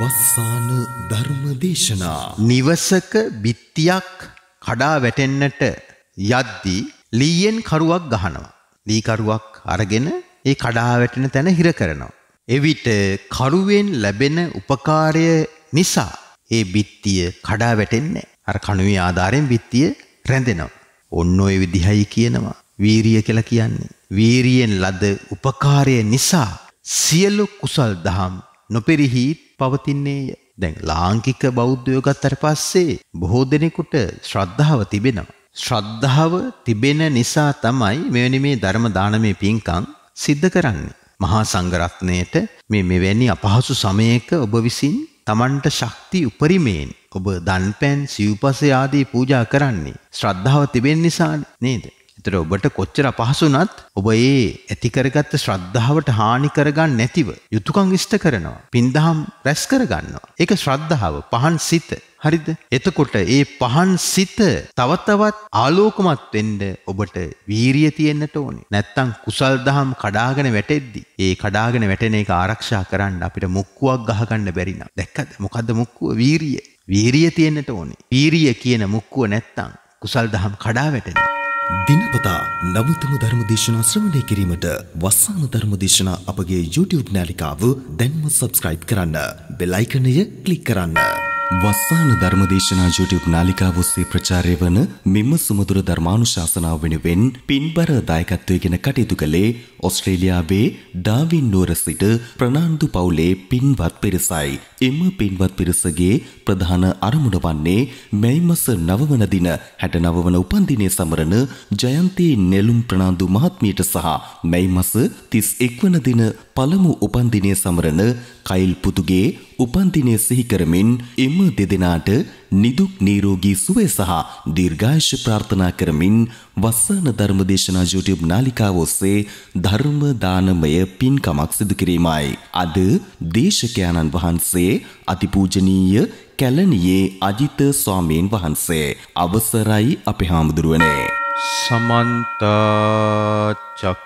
වස්සාන ධර්මදේශනා නිවසක බිත්තියක් කඩා වැටෙන්නට යද්දී ලීයෙන් කරුවක් ගහනවා. ලී කරුවක් අරගෙන ඒ කඩා වැටෙන තැන හිර කරනවා. එවිට කරුවෙන් ලැබෙන උපකාරය නිසා ඒ බිත්තිය කඩා වැටෙන්නේ. අර කණුවේ ආධාරයෙන් බිත්තිය රැඳෙනවා. ඔන්න ඔය විදිහයි කියනවා. වීරිය කියලා කියන්නේ. වීරියෙන් ලද උපකාරය නිසා සියලු කුසල් දහම් නොපෙරිහි පවතින්නේය. දැන් ලාංකික බෞද්ධයෝ ගත්තට පස්සේ බොහෝ දෙනෙකුට ශ්‍රද්ධාව තිබෙනවා. ශ්‍රද්ධාව තිබෙන නිසා තමයි මෙවැනි මේ ධර්ම දානමේ පින්කම් සිද්ධ කරන්නේ. මහා සංඝරත්නයට මේ මෙවැනි අපහසු සමයක ඔබ විසින් Tamanට ශක්ති උපරිමයෙන් ඔබ දන්පැන් සිව්පසේ ආදී පූජා කරන්නේ ශ්‍රද්ධාව තිබෙන නිසානේ නේද? හිතට ඔබට කොච්චර පහසුනත් ඔබ ඒ ඇති කරගත්ත ශ්‍රද්ධාවට හානි කරගන්න නැතිව යුතුයකම් ඉෂ්ට කරනවා. පින්දහම් රැස් කරගන්නවා. ඒක ශ්‍රද්ධාව පහන් සිත. හරිද? එතකොට ඒ පහන් සිත තව තවත් ආලෝකමත් වෙන්න ඔබට වීරිය තියෙන්නට ඕනේ. නැත්තම් කුසල් දහම් කඩාගෙන වැටෙද්දි ඒ කඩාගෙන වැටෙන එක ආරක්ෂා කරන්න අපිට මුක්කුවක් ගහගන්න බැරි නම්. දැක්කද? මොකද්ද මුක්කුව? වීරිය. වීරිය තියෙන්නට ඕනේ. වීරිය කියන මුක්කුව නැත්තම් කුසල් දහම් කඩා වැටෙනවා. දිනපතා නවතම ධර්මදේශනා ශ්‍රවණය කිරීමට වස්සාන ධර්මදේශනා අපගේ YouTube නාලිකාව දැන්ම subscribe කරන්න. බෙල් icon එක click කරන්න. වස්සාන ධර්මදේශනා YouTube නාලිකාව ඔස්සේ ප්‍රචාරය වන මෙම සුමధుර ධර්මානුශාසනාව වෙනුවෙන් පින්බර දායකත්වයෙන් කටයුතු කළේ ඕස්ට්‍රේලියාවේ ඩාවින් නුවර සිට ප්‍රනාන්දු පවුලේ පින්වත් පිරිසයි. එම පින්වත් පිරිසගේ ප්‍රධාන අරමුණ වන්නේ මැයි මාස 9 වන දින 69 වන උපන්දිනය සමරන ජයන්ති නෙළුම් ප්‍රනාන්දු මහත්මියට සහ මැයි මාස 31 වන දින පළමු උපන්දිනය සමරන කයිල් පුතුගේ උපන්දිනය සිහි කරමින් එම දෙදෙනාට නිදුක් නිරෝගී සුවය සහ දීර්ඝායුෂ ප්‍රාර්ථනා කරමින් වස්සාන ධර්ම දේශනා YouTube නාලිකාව ඔස්සේ ධර්ම දානමය පින්කමක් සිදු කිරීමයි. අද දේශකයන්න් වහන්සේ අතිපූජනීය කැලණියේ අජිත ස්වාමීන් වහන්සේ අවසරයි අපේ හාමුදුරුවනේ. සමන්ත චක්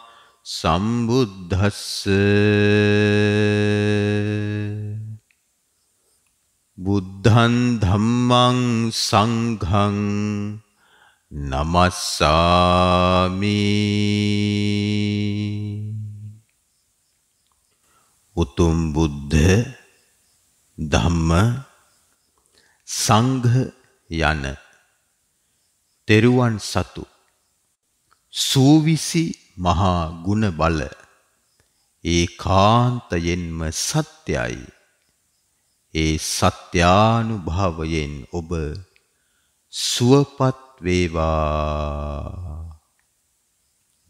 සම්බුද්ධස්ස බුද්ධන් ධම්මං සංඝං නමස්සාමි උතුම් බුද්ධ ධම්ම සංඝ යන තෙරුවන් සතු සූවිසි මහා ගුණ බල ඒ කාන්තයෙන්ම සත්‍යයි ඒ සත්‍යානුභාවයෙන් ඔබ සුවපත් වේවා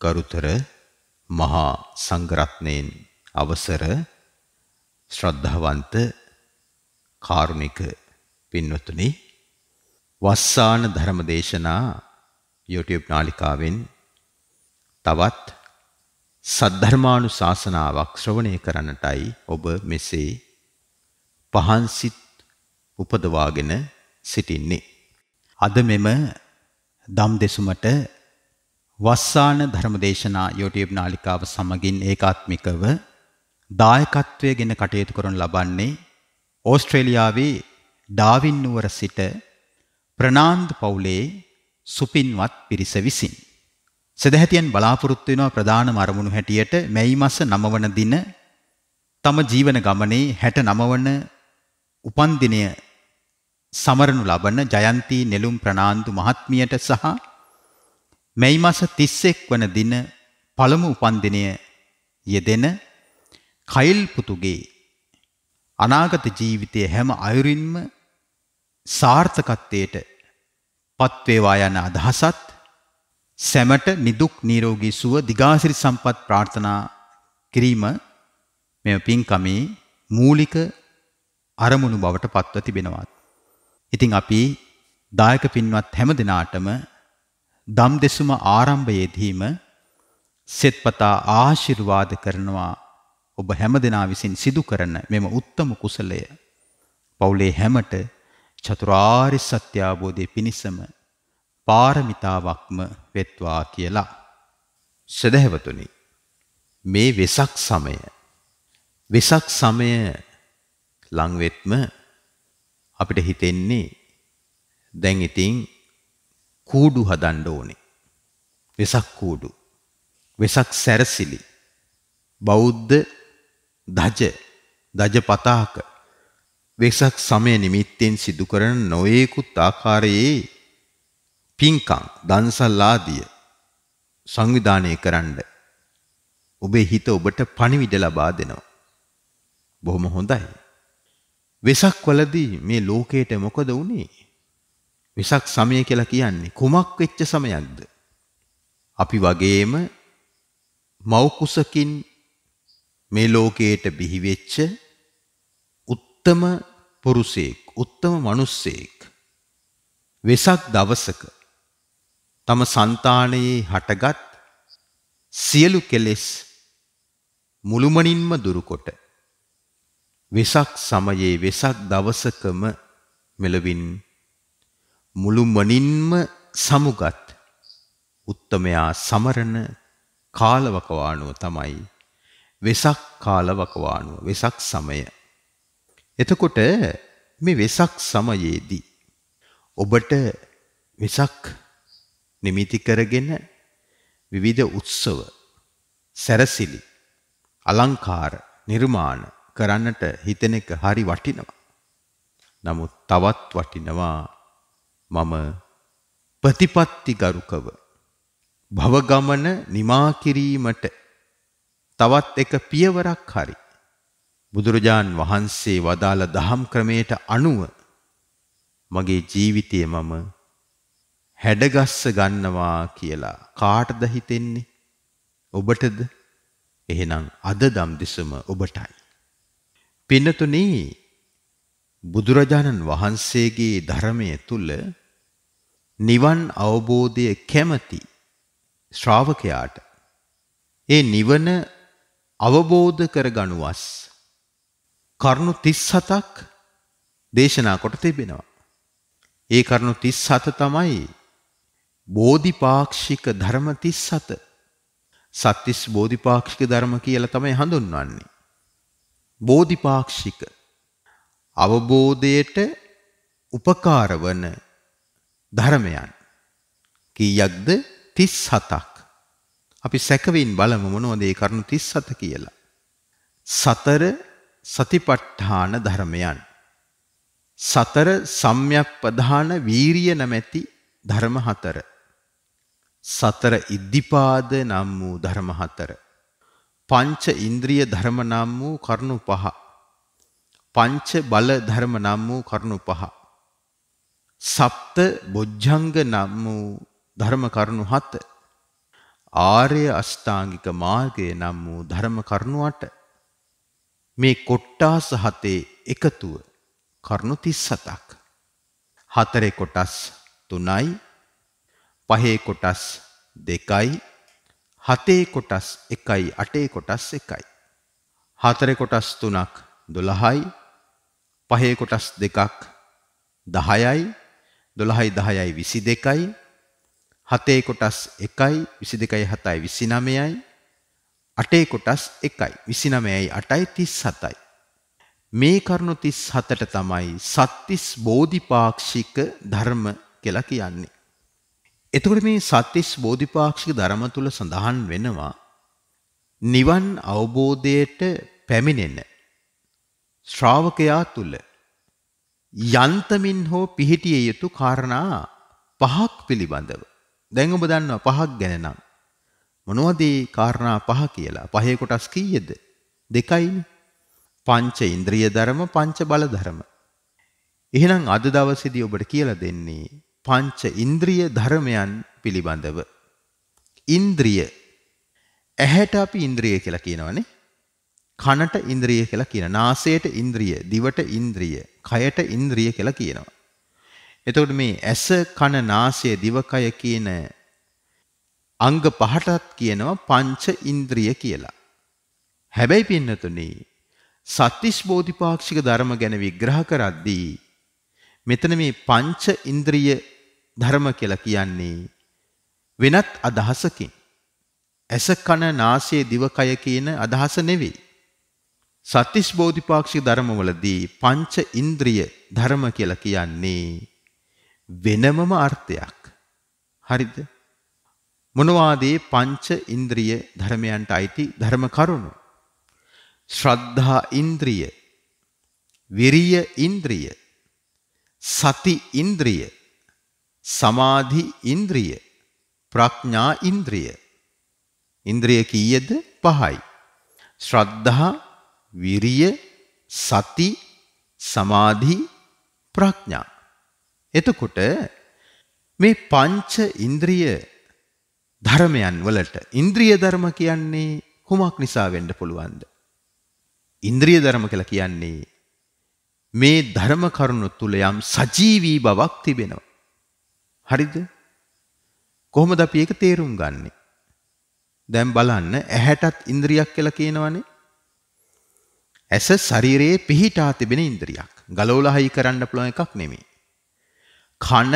ගරුතර මහා සංඝරත්නයෙන් අවසර ශ්‍රද්ධාවන්ත කාරුණික පින්වතුනි වස්සාන ධර්මදේශනා YouTube නාලිකාවෙන් තවත් සද්ධර්මානු ශාසනාවක් ශ්‍රවණය කරන්නටයි ඔබ මෙසේ පහන්සිත් උපදවාගෙන සිටින්නේ. අද මෙම දම් දෙසුමට වස්සාන ධර්මදේශනා YouTube නාලිකාව සමගින් ඒකාත්මිකව දායකත්වය ගෙන කටයුතු කරන ලබන්නේ ඕස්ට්‍රේලියාවේ ඩාවින් නුවර සිට ප්‍රනාන්දු පවුලේ සුපින්වත් පිරිස විසිනි. සදැහැතියෙන් බලාපොරොත්තු වෙනවා ප්‍රධානම අරමුණු හැටියට මැයි මාස 9 වන දින තම ජීවන ගමනේ 69 වන උපන් දිනය සමරනු ලබන ජයන්ති නෙළුම් ප්‍රනාන්දු මහත්මියට සහ මැයි මාස 31 වන දින පළමු උපන් දිනය යෙදෙන කයිල් පුතුගේ අනාගත ජීවිතයේ හැම අයුරින්ම සාර්ථකත්වයට පත්වේවා යන අදහසත් සැමට නිදුක් නීරෝගී සුව දිගාසිරි සම්පත් ප්‍රාර්ථනා කිරීම මෙම පින්කමේ මූලික අරමුණු බවට පත්ව තිබෙනවා. ඉතින් අපි දායක පින්වත් හැම දිනාටම දම් දෙසුම ආරම්භයේදීම සෙත්පතා ආශිර්වාද කරනවා ඔබ හැම දෙනා විසින් සිදු කරන මෙම උත්තම කුසලය පවුලේ හැමට චතුරාර්ය සත්‍ය අවබෝධය පිණිසම පාරමිතාවක්ම වෙත්වා කියලා. සදහැවතුනි මේ වෙසක් සමය වෙසක් සමය ලංවෙත්ම අපිට හිතෙන්නේ දැන් ඉතින් කූඩු හදන්න ඕනේ. වෙසක් කූඩු. වෙසක් සැරසිලි. බෞද්ධ දජ දජ පතාක වෙසක් සමය නිමිත්තෙන් සිදු කරන නොයෙකුත් ආකාරයේ පින්කම් දන්සල් ආදිය සංවිධානය කරන්න ඔබේ හිත ඔබට පණිවිඩ ලබා දෙනවා. බොහොම හොඳයි. වෙසක් වලදී මේ ලෝකයට මොකද වුනේ? වෙසක් සමය කියලා කියන්නේ කුමක් වෙච්ච සමයක්ද? අපි වගේම මෞකුසකින් මේ ලෝකයට බිහි වෙච්ච උත්තම පුරුෂයෙක්, උත්තම මිනිස්සෙක් වෙසක් දවසක තම సంతානයේ හටගත් සියලු කෙලෙස් මුළුමනින්ම දුරුකොට වෙසක් සමයේ වෙසක් දවසකම මෙලවින් මුළුමනින්ම සමුගත් උත්තමයා සමරණ කාලවකවානුව තමයි වෙසක් කාලවකවානුව වෙසක් සමය එතකොට මේ වෙසක් සමයේදී ඔබට වෙසක් නිමිති කරගෙන විවිධ උත්සව සැරසිලි අලංකාර නිර්මාණ කරන්නට හිතෙන එක හරි වටිනවා. නමුත් තවත් වටිනවා මම ප්‍රතිපත්ති ගරුකව භව ගමන නිමා කිරීමට තවත් එක පියවරක් හරි බුදුරජාන් වහන්සේ වදාළ දහම් ක්‍රමයට අනුව මගේ ජීවිතයේ මම හැඩගස්ස ගන්නවා කියලා කාටද හිතෙන්නේ? ඔබටද? එහෙනම් අද ධම්දිසම ඔබටයි. පින්නතුනි බුදුරජාණන් වහන්සේගේ ධර්මයේ තුල නිවන් අවබෝධය කැමති ශ්‍රාවකයාට ඒ නිවන අවබෝධ කරගනුවස් කරුණු 37ක් දේශනා කොට තිබෙනවා. ඒ කරුණු 37 තමයි බෝධිපාක්ෂික ධර්ම 37 සත්‍තිස් බෝධිපාක්ෂික ධර්ම කියලා තමයි හඳුන්වන්නේ බෝධිපාක්ෂික අවබෝධයට උපකාර වන ධර්මයන් කීයක්ද 37ක් අපි සැකවින් බලමු මොනවද ඒ කරුණු 37 කියලා සතර සතිපට්ඨාන ධර්මයන් සතර සම්‍යක්පදාන වීරිය නැමැති ධර්ම හතර සතර ඉද්ධිපාද නම් වූ ධර්ම හතර. පංච ඉන්ද්‍රිය ධර්ම නම් වූ කරුණු පහ. පංච බල ධර්ම නම් වූ කරුණු පහ. සප්ත බොජ්ජංග නම් වූ ධර්ම කරුණු හත. ආර්ය අෂ්ටාංගික මාර්ගය නම් වූ ධර්ම කරුණු අට. මේ කොට්ටාස හතේ එකතුව කරුණු 37ක්. හතරේ කොටස් 3යි පහේ කොටස් දෙකයි හතේ කොටස් එකයි අටේ කොටස් එකයි. හතරේ කොටස් තුනක් දොළහයි පහේ කොටස් දෙකක් දහයයි දොළහයි දහයයි විසි දෙකයි හතේ කොටස් එකයි විසි දෙකයි හතයි විසි නමයයි අටේ කොටස් එකයි විසි නමයයි අටයි තිස් හතයි. මේ කරුණු තිස් හතට තමයි සත්තිස් බෝධිපාක්ෂික ධර්ම කෙලා කියන්නේ. එතකොට මේ සත්‍තිස් බෝධිපාක්ෂික ධර්ම තුල සඳහන් වෙනවා නිවන් අවබෝධයට පැමිණෙන ශ්‍රාවකයා තුල යන්තමින් හෝ පිහිටිය යුතු කාරණා පහක් පිළිබඳව දැන් ඔබ දන්නවා පහක් ගැන නම් මොනවද ඒ කාරණා පහ කියලා පහේ කොටස් කීයද දෙකයිනේ පංච ඉන්ද්‍රිය ධර්ම පංච බල ධර්ම එහෙනම් අද දවසේදී ඔබට කියලා දෙන්නේ පංච ඉන්ද්‍රිය ධර්මයන් පිළිබඳව. ඉන්ද්‍රිය ඇහැට අපි ඉන්ද්‍රිය කියලා කියනවනේ. කනට ඉන්ද්‍රිය කියලා කියනවා. නාසයට ඉන්ද්‍රිය, දිවට ඉන්ද්‍රිය, කයට ඉන්ද්‍රිය කියලා කියනවා. එතකොට මේ ඇස, කන, නාසය, දිව, කය කියන අංග පහටත් කියනවා පංච ඉන්ද්‍රිය කියලා. හැබැයි පින්නතුනි සත්‍තිස් බෝධිපාක්ෂික ධර්ම ගැන විග්‍රහ කරද්දී මෙතන මේ පංච ඉන්ද්‍රිය ධර්ම කියලා කියන්නේ වෙනත් අදහසකින් ඇස කන නාසය දිවකය කියන අදහස නෙවෙයි. සත්‍තිස් බෝධිපාක්ෂික ධර්මවලදී පංච ඉන්ද්‍රිය ධර්ම කියලා කියන්නේ වෙනමම අර්ථයක්. හරිද? මොනවාදී පංච ඉන්ද්‍රිය ධර්මයන්ට අයිති ධර්ම කරුණු? ශ්‍රද්ධා ඉන්ද්‍රිය, විරිය ඉන්ද්‍රිය, සති ඉන්ද්‍රිය සමාධි ඉන්ද්‍රිය ප්‍රඥා ඉන්ද්‍රිය ඉන්ද්‍රිය කීයද පහයි ශ්‍රද්ධා විරිය සති සමාධි ප්‍රඥා එතකොට මේ පංච ඉන්ද්‍රිය ධර්මයන් වලට ඉන්ද්‍රිය ධර්ම කියන්නේ කුමක් නිසා වෙන්න පුළුවන්ද ඉන්ද්‍රිය ධර්ම කියලා කියන්නේ මේ ධර්ම කරුණු තුල යම් සජීවී බවක් තිබෙනවා හරිද? කොහොමද අපි ඒක තේරුම් ගන්නෙ? දැන් බලන්න ඇහැටත් ඉන්ද්‍රියක් කියලා කියනවනේ. ඇස ශරීරයේ පිහිටා තිබෙන ඉන්ද්‍රියක්. ගලවලා හයි කරන්න පුළුවන් එකක් නෙමෙයි. කන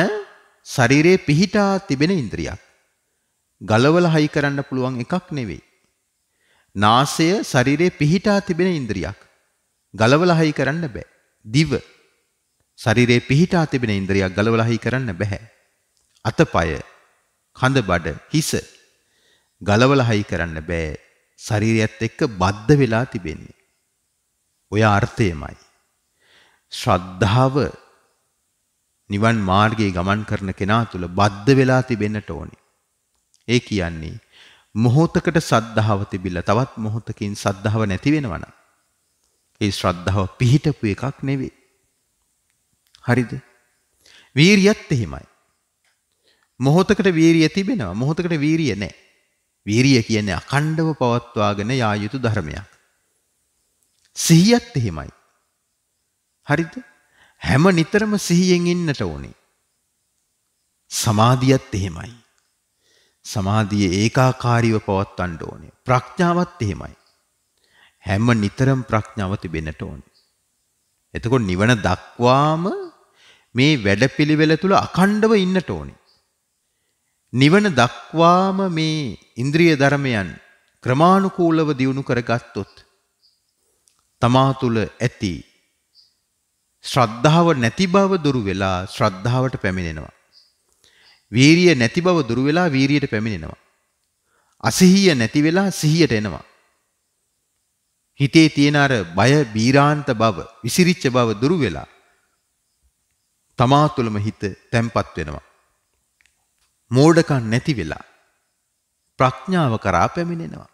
ශරීරයේ පිහිටා තිබෙන ඉන්ද්‍රියක්. ගලවලා හයි කරන්න පුළුවන් එකක් නෙවෙයි. නාසය ශරීරයේ පිහිටා තිබෙන ඉන්ද්‍රියක්. ගලවලා හයි කරන්න බෑ. දිව ශරීරයේ පිහිටා තිබෙන ඉන්ද්‍රියක් ගලවලා හයි කරන්න බෑ. අතපය කඳ බඩ හිස ගලවලා හයි කරන්න බෑ ශරීරයත් එක්ක බද්ධ වෙලා තිබෙන්නේ. ඔය අර්ථයමයි. ශ්‍රද්ධාව නිවන් මාර්ගයේ ගමන් කරන කෙනා තුල බද්ධ වෙලා තිබෙන්නට ඕනි. ඒ කියන්නේ මොහොතකට සද්ධාව තිබිලා තවත් මොහොතකින් සද්ධාව නැති වෙනවා නම් ඒ ශ්‍රද්ධාව පිහිටපු එකක් නෙවෙයි. හරිද? වීරියත් එහෙමයි. මොහොතකට වීරිය තිබෙනවා. මොහොතකට වීරිය නැහැ. වීරිය කියන්නේ අකණ්ඩව පවත්වාගෙන යා යුතු ධර්මයක්. සිහියත් එහෙමයි. හරිද? හැම නිතරම සිහියෙන් ඉන්නට ඕනේ. සමාධියත් එහෙමයි. සමාධිය ඒකාකාරීව පවත්වන්න ඕනේ. ප්‍රඥාවත් එහෙමයි. හැම නිතරම ප්‍රඥාව තිබෙන්නට ඕනේ. එතකොට නිවන දක්වාම මේ වැඩපිළිවෙල තුල අකණ්ඩව ඉන්නට ඕනේ. නිවන දක්වාම මේ ඉන්ද්‍රිය ධර්මයන් ක්‍රමානුකූලව දියුණු කරගත්තොත් තමා තුළ ඇති ශ්‍රද්ධාව නැති බව දුරු වෙලා ශ්‍රද්ධාවට පැමිණෙනවා. වීරිය නැති බව දුරු වෙලා වීරියට පැමිණෙනවා. අසහිය නැති වෙලා සිහියට එනවා. හිතේ තියෙන අර බය බීරාන්ත බව, විසිරිච්ච බව දුරු වෙලා තමා තුළම හිත තැම්පත් වෙනවා. මෝඩකම් නැති වෙලා ප්‍රඥාව කරා පැමිණෙනවා.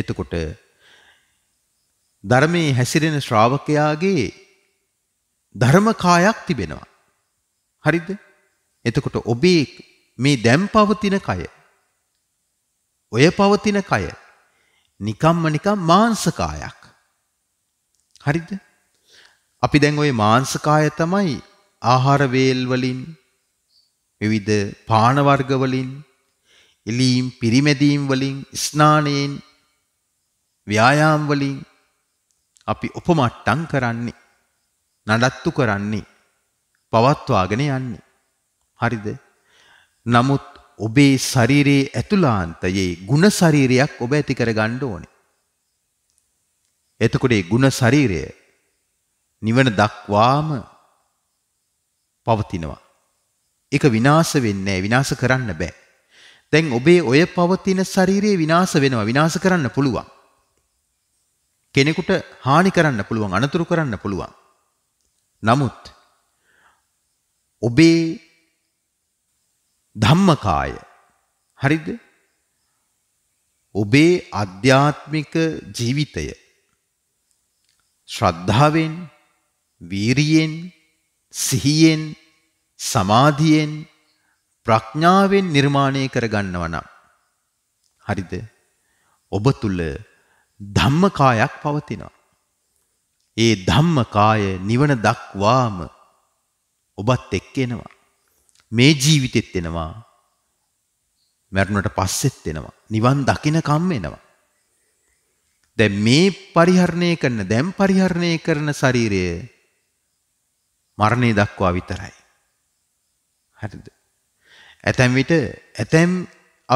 එතකොට ධර්මයේ හැසිරෙන ශ්‍රාවකයාගේ ධර්මකායක් තිබෙනවා. හරිද? එතකොට ඔබේ මේ දැන් පවතින කය ඔය පවතින කය නිකම්ම නිකම් මාංශකායක්. හරිද? අපි දැන් ওই මාංශකාය තමයි ආහාර වේල් වලින් විවිධ පාන වර්ග වලින් එලීම් පිරිමැදීම් වලින් ස්නානයෙන් ව්‍යායාම් වලින් අපි උපමට්ටම් කරන්නේ නඩත්තු කරන්නේ පවත්වාගෙන යන්නේ හරිද නමුත් ඔබේ ශරීරයේ ඇතුළාන්තයේ ಗುಣ ශරීරයක් ඔබ ඇති කරගන්න ඕනේ එතකොට ඒ ಗುಣ ශරීරය නිවන දක්වාම පවතිනවා ඒක විනාශ වෙන්නේ විනාශ කරන්න බෑ. දැන් ඔබේ ඔය පවතින ශරීරය විනාශ වෙනවා විනාශ කරන්න පුළුවන්. කෙනෙකුට හානි කරන්න පුළුවන් අනතුරු කරන්න පුළුවන්. නමුත් ඔබේ ධම්මකාය හරිද? ඔබේ අධ්‍යාත්මික ජීවිතය ශ්‍රද්ධාවෙන් වීරියෙන් සිහියෙන් සමාධියෙන් ප්‍රඥාවෙන් නිර්මාණය කරගන්නවා නම් හරිද ඔබ තුල ධම්මකායක් පවතිනවා ඒ ධම්මකාය නිවන දක්වාම ඔබත් එක්ක එනවා මේ ජීවිතෙත් එනවා මැරුණට පස්සෙත් එනවා නිවන් දකින කම් එනවා දැන් මේ පරිහරණය කරන දැන් පරිහරණය කරන ශරීරය මරණය දක්වා විතරයි හරිද? ඇතැම් විට ඇතැම්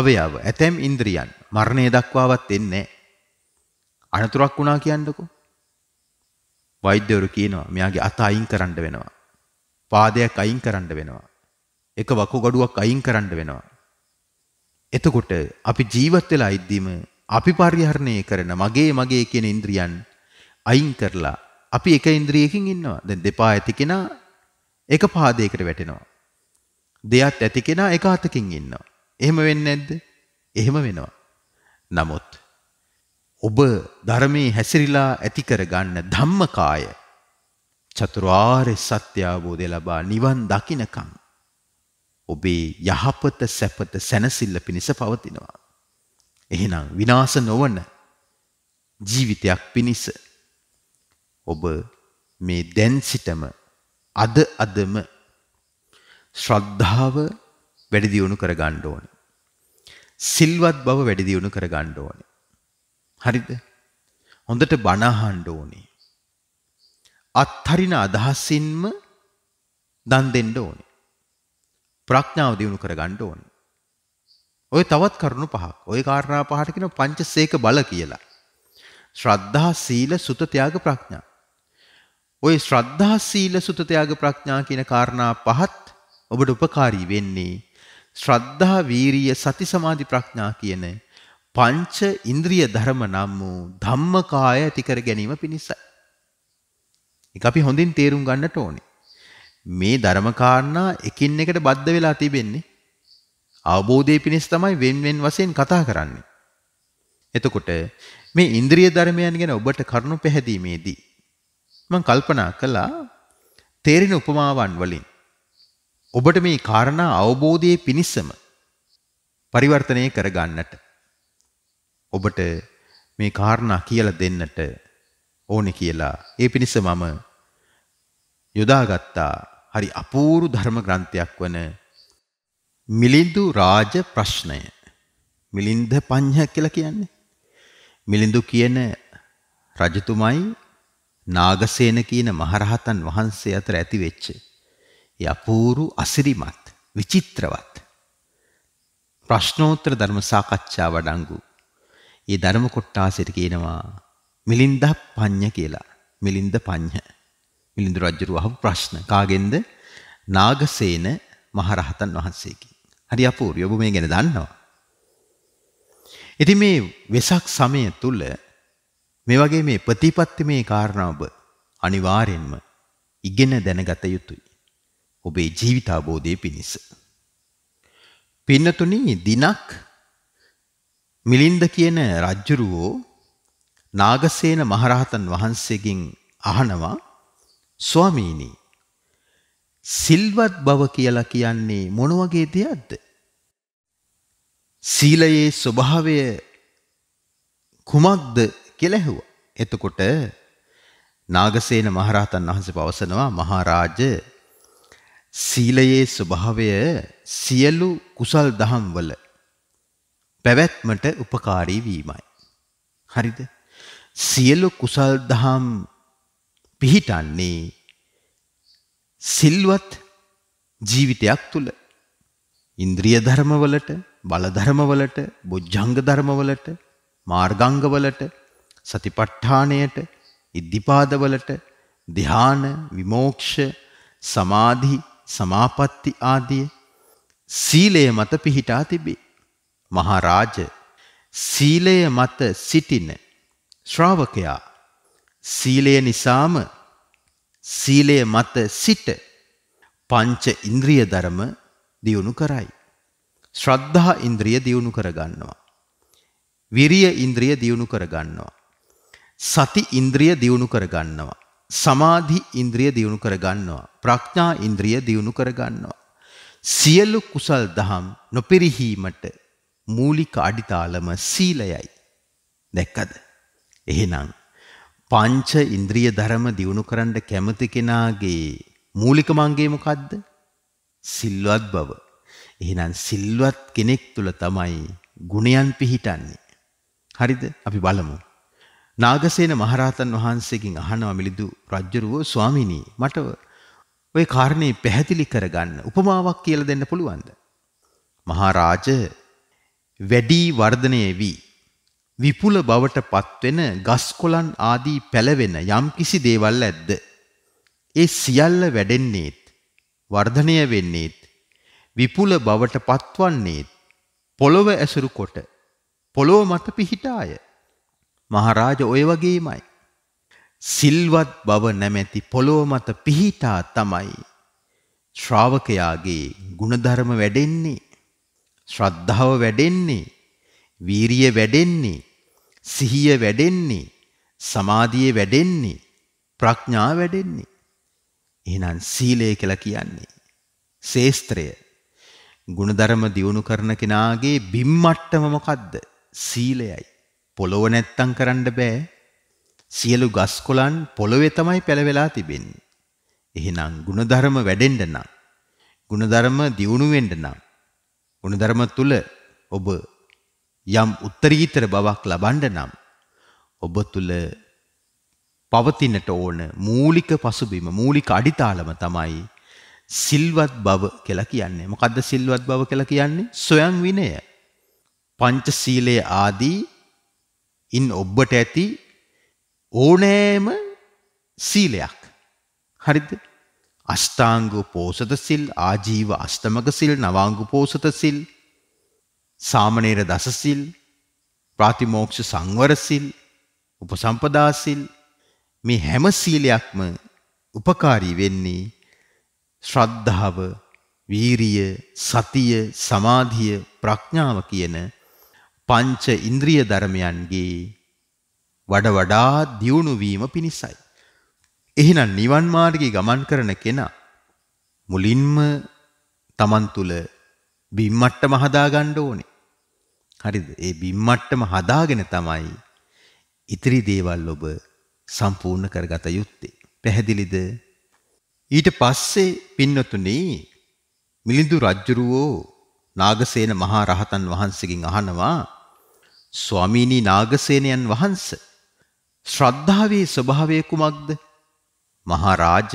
අවයව, ඇතැම් ඉන්ද්‍රියන් මරණය දක්වාවත් එන්නේ අනතුරක් වුණා කියන්නකෝ. වෛද්‍යවරු කියනවා මෙයාගේ අත අයින් කරන්න වෙනවා. පාදයක් අයින් කරන්න වෙනවා. එක වකුගඩුවක් අයින් කරන්න වෙනවා. එතකොට අපි ජීවත් වෙලා ඉද්දීම අපි පරිහරණය කරන මගේ මගේ කියන ඉන්ද්‍රියන් අයින් කරලා අපි එක ඉන්ද්‍රියකින් ඉන්නවා. දැන් දෙපා ඇති කෙනා එක පාදයකට වැටෙනවා. දෙයක් ඇති කෙනා එක අතකින් ඉන්නවා. එහෙම වෙන්නේ නැද්ද? එහෙම වෙනවා. නමුත් ඔබ ධර්මයේ හැසිරීලා ඇති කරගන්න ධම්මකාය චතුරාර්ය සත්‍ය අවබෝධය ලබා නිවන් දකින්නකම් ඔබේ යහපත සැපත සැනසෙල්ල පිණිස පවතිනවා. එහෙනම් විනාශ නොවන ජීවිතයක් පිණිස ඔබ මේ දැන් සිටම අද අදම ශ්‍රද්ධාව වැඩි දියුණු කරගන්න ඕන. සිල්වත් බව වැඩි දියුණු කරගන්න ඕනේ. හරිද? හොඳට බණ අහන්න ඕනේ. අත්හරින අදහසින්ම දන් දෙන්න ඕනේ. ප්‍රඥාව දියුණු කරගන්න ඕනේ. ඔය තවත් කරුණු පහක්. ඔය කාරණා පහට කියන පංචසේක බල කියලා. ශ්‍රද්ධා, සීල, සුත, ත්‍යාග, ප්‍රඥා. ඔය ශ්‍රද්ධා, සීල, සුත, ත්‍යාග, ප්‍රඥා කියන කාරණා පහත් ඔබට උපකාරී වෙන්නේ ශ්‍රද්ධා වීරිය සති සමාධි ප්‍රඥා කියන පංච ඉන්ද්‍රිය ධර්ම නම් වූ ධම්මකාය ඇති කර ගැනීම පිණිසයි. ඒක අපි හොඳින් තේරුම් ගන්නට ඕනේ. මේ ධර්ම කාරණා එකින් එකට බද්ධ වෙලා තිබෙන්නේ අවබෝධයේ පිණිස තමයි වෙන් වෙන් වශයෙන් කතා කරන්නේ. එතකොට මේ ඉන්ද්‍රිය ධර්මයන් ගැන ඔබට කරුණු පැහැදීමේදී මම කල්පනා කළා තේරෙන උපමාවන් වලින් ඔබට මේ කාරණා අවබෝධයේ පිණිසම පරිවර්තනය කරගන්නට ඔබට මේ කාරණා කියලා දෙන්නට ඕනේ කියලා ඒ පිණිස මම යොදාගත්තා හරි අපූරු ධර්ම ග්‍රන්ථයක් වන මිලිඳු රාජ ප්‍රශ්නය මිලින්ද පඤ්ඤ කියලා කියන්නේ මිලිඳු කියන රජතුමයි නාගසේන කියන මහරහතන් වහන්සේ අතර ඇති වෙච්ච ඒ අපූරු අසිරිමත් විචිත්‍රවත් ප්‍රශ්නෝත්තර ධර්ම සාකච්ඡාව අඩංගු. ඒ ධර්ම කොටාසිට කියනවා මිලින්ද පඤ්ඤ කියලා. මිලින්ද පඤ්ඤ. මිලින්ද රජුරු අහපු ප්‍රශ්න කාගෙන්ද? නාගසේන මහරහතන් වහන්සේගෙන්. හරි අපූර්වයි. ඔබ මේ ගැන දන්නවා. ඉතින් මේ වෙසක් සමය තුල මේ වගේ මේ ප්‍රතිපත්තිමේ කාරණා ඔබ අනිවාර්යෙන්ම ඉගෙන දැනගත යුතුයි. ඔබේ ජීවිතාබෝධය පිණිස. පින්නතුනි දිනක් මිලින්ද කියන රජ්ජුරුවෝ නාගසේන මහරහතන් වහන්සේගෙන් අහනවා ස්වාමීනි සිල්වත් බව කියලා කියන්නේ මොන වගේ දෙයක්ද? සීලයේ ස්වභාවය කුමක්ද කියලා ඇහුවා. එතකොට නාගසේන මහරහතන් වහන්සේ පවසනවා මහරජා සීලයේ ස්වභාවය සියලු කුසල් දහම්වල පැවැත්මට උපකාරී වීමයි. හරිද? සියලු කුසල් දහම් පිහිටන්නේ සිල්වත් ජීවිතයක් තුළ. ඉන්ද්‍රිය ධර්මවලට, බල ධර්මවලට, බොජ්ජංග ධර්මවලට, මාර්ගාංගවලට, සතිපට්ඨාණයට, ඉද්ධිපාදවලට, ධ්‍යාන, විමෝක්ෂ, සමාධි සමාපatti ආදී සීලය මත පිහිටා තිබේ. මහරාජ සීලය මත සිටින ශ්‍රාවකයා සීලය නිසාම සීලය මත සිට පංච ඉන්ද්‍රිය ධර්ම දියුණු කරයි. ශ්‍රද්ධා ඉන්ද්‍රිය දියුණු කරගන්නවා. විරිය ඉන්ද්‍රිය දියුණු කරගන්නවා. සති ඉන්ද්‍රිය දියුණු කරගන්නවා. සමාධි ඉන්ද්‍රිය දියුණු කරගන්නවා. ප්‍රඥා ඉන්ද්‍රිය දියුණු කරගන්නවා. සියලු කුසල් දහම් නොපිරිහීමට මූලික අඩිතාලම සීලයයි. දැක්කද? එහෙනම් පංච ඉන්ද්‍රිය ධර්ම දියුණු කරන්න කැමති කෙනාගේ මූලිකම අංගය මොකද්ද? සිල්වත් බව. එහෙනම් සිල්වත් කෙනෙක් තුල තමයි ගුණයන් පිහිටන්නේ. හරිද? අපි බලමු. නාගසේන මහරහතන් වහන්සේගෙන් අහනවා මිලිදු රජ්ජරුවෝ ස්වාමිනී මට ওই කාරණේ පැහැදිලි කරගන්න උපමාවක් කියලා දෙන්න පුළුවන්ද? මහරජ වැඩි වර්ධනය වී විපුල බවට පත්වෙන ගස්කොලන් ආදී පැලවෙන යම්කිසි දේවල් ඇද්ද. ඒ සියල්ල වැඩෙන්නේත් වර්ධනය වෙන්නේත් විපුල බවට පත්වන්නේත් පොළොව ඇසුරු කොට පොළොව මත පිහිටාය. මහරාජ ඔය වගේමයි. සිල්වත් බව නැමැති පොළොව මත පිහිටා තමයි ශ්‍රාවකයාගේ ಗುಣධර්ම වැඩෙන්නේ. ශ්‍රද්ධාව වැඩෙන්නේ. වීරිය වැඩෙන්නේ. සිහිය වැඩෙන්නේ. සමාධිය වැඩෙන්නේ. ප්‍රඥා වැඩෙන්නේ. එහෙනම් සීලය කියලා කියන්නේ ශේස්ත්‍රය. ගුණධර්ම දියුණු කරන කෙනාගේ බිම්මට්ටම මොකද්ද? සීලයයි. පොළොව නැත්තම් කරන්න බෑ. සියලු ගස් කොළන් පොළොවේ තමයි පැලවෙලා තිබෙන්නේ. එහෙනම් ಗುಣධර්ම වැඩෙන්න නම් ಗುಣධර්ම දියුණු වෙන්න නම් ಗುಣධර්ම තුල ඔබ යම් උත්තරීතර බවක් ලබන්න නම් ඔබ තුල පවතිනට ඕන මූලික පසුබිම මූලික අඩිතාලම තමයි සිල්වත් බව කියලා කියන්නේ. මොකද්ද සිල්වත් බව කියලා කියන්නේ? සොයන් විනය. පංච සීලය ආදී ඉන් ඔබට ඇති ඕනෑම සීලයක්. හරිද? අෂ්ටාංග පෝසත සිල්, ආජීව අෂ්ටමක සිල්, නවාංග පෝසත සිල්, සාමණේර දස සිල්, ප්‍රාතිමෝක්ෂ සංවර සිල්, උපසම්පදා සිල් මේ හැම සීලයක්ම උපකාරී වෙන්නේ ශ්‍රද්ධාව, වීරිය, සතිය, සමාධිය, ප්‍රඥාව කියන පංච ඉන්ද්‍රිය ධර්මයන්ගේ වඩ වඩා දියුණු වීම පිණිසයි. එහෙනම් නිවන් මාර්ගයේ ගමන් කරන කෙනා මුලින්ම Taman තුල බිම්මට්ටම හදා ගන්න ඕනේ. හරිද? ඒ බිම්මට්ටම හදාගෙන තමයි ඉතිරි දේවල් ඔබ සම්පූර්ණ කරගත යුත්තේ. පැහැදිලිද? ඊට පස්සේ පින්නතුනි මිලිඳු රජුරෝ නාගසේන මහා රහතන් වහන්සේගෙන් අහනවා ස්වාමීනී නාගසේනයන් වහන්ස ශ්‍රද්ධාවේ ස්වභාවය කුමක්ද? මහරාජ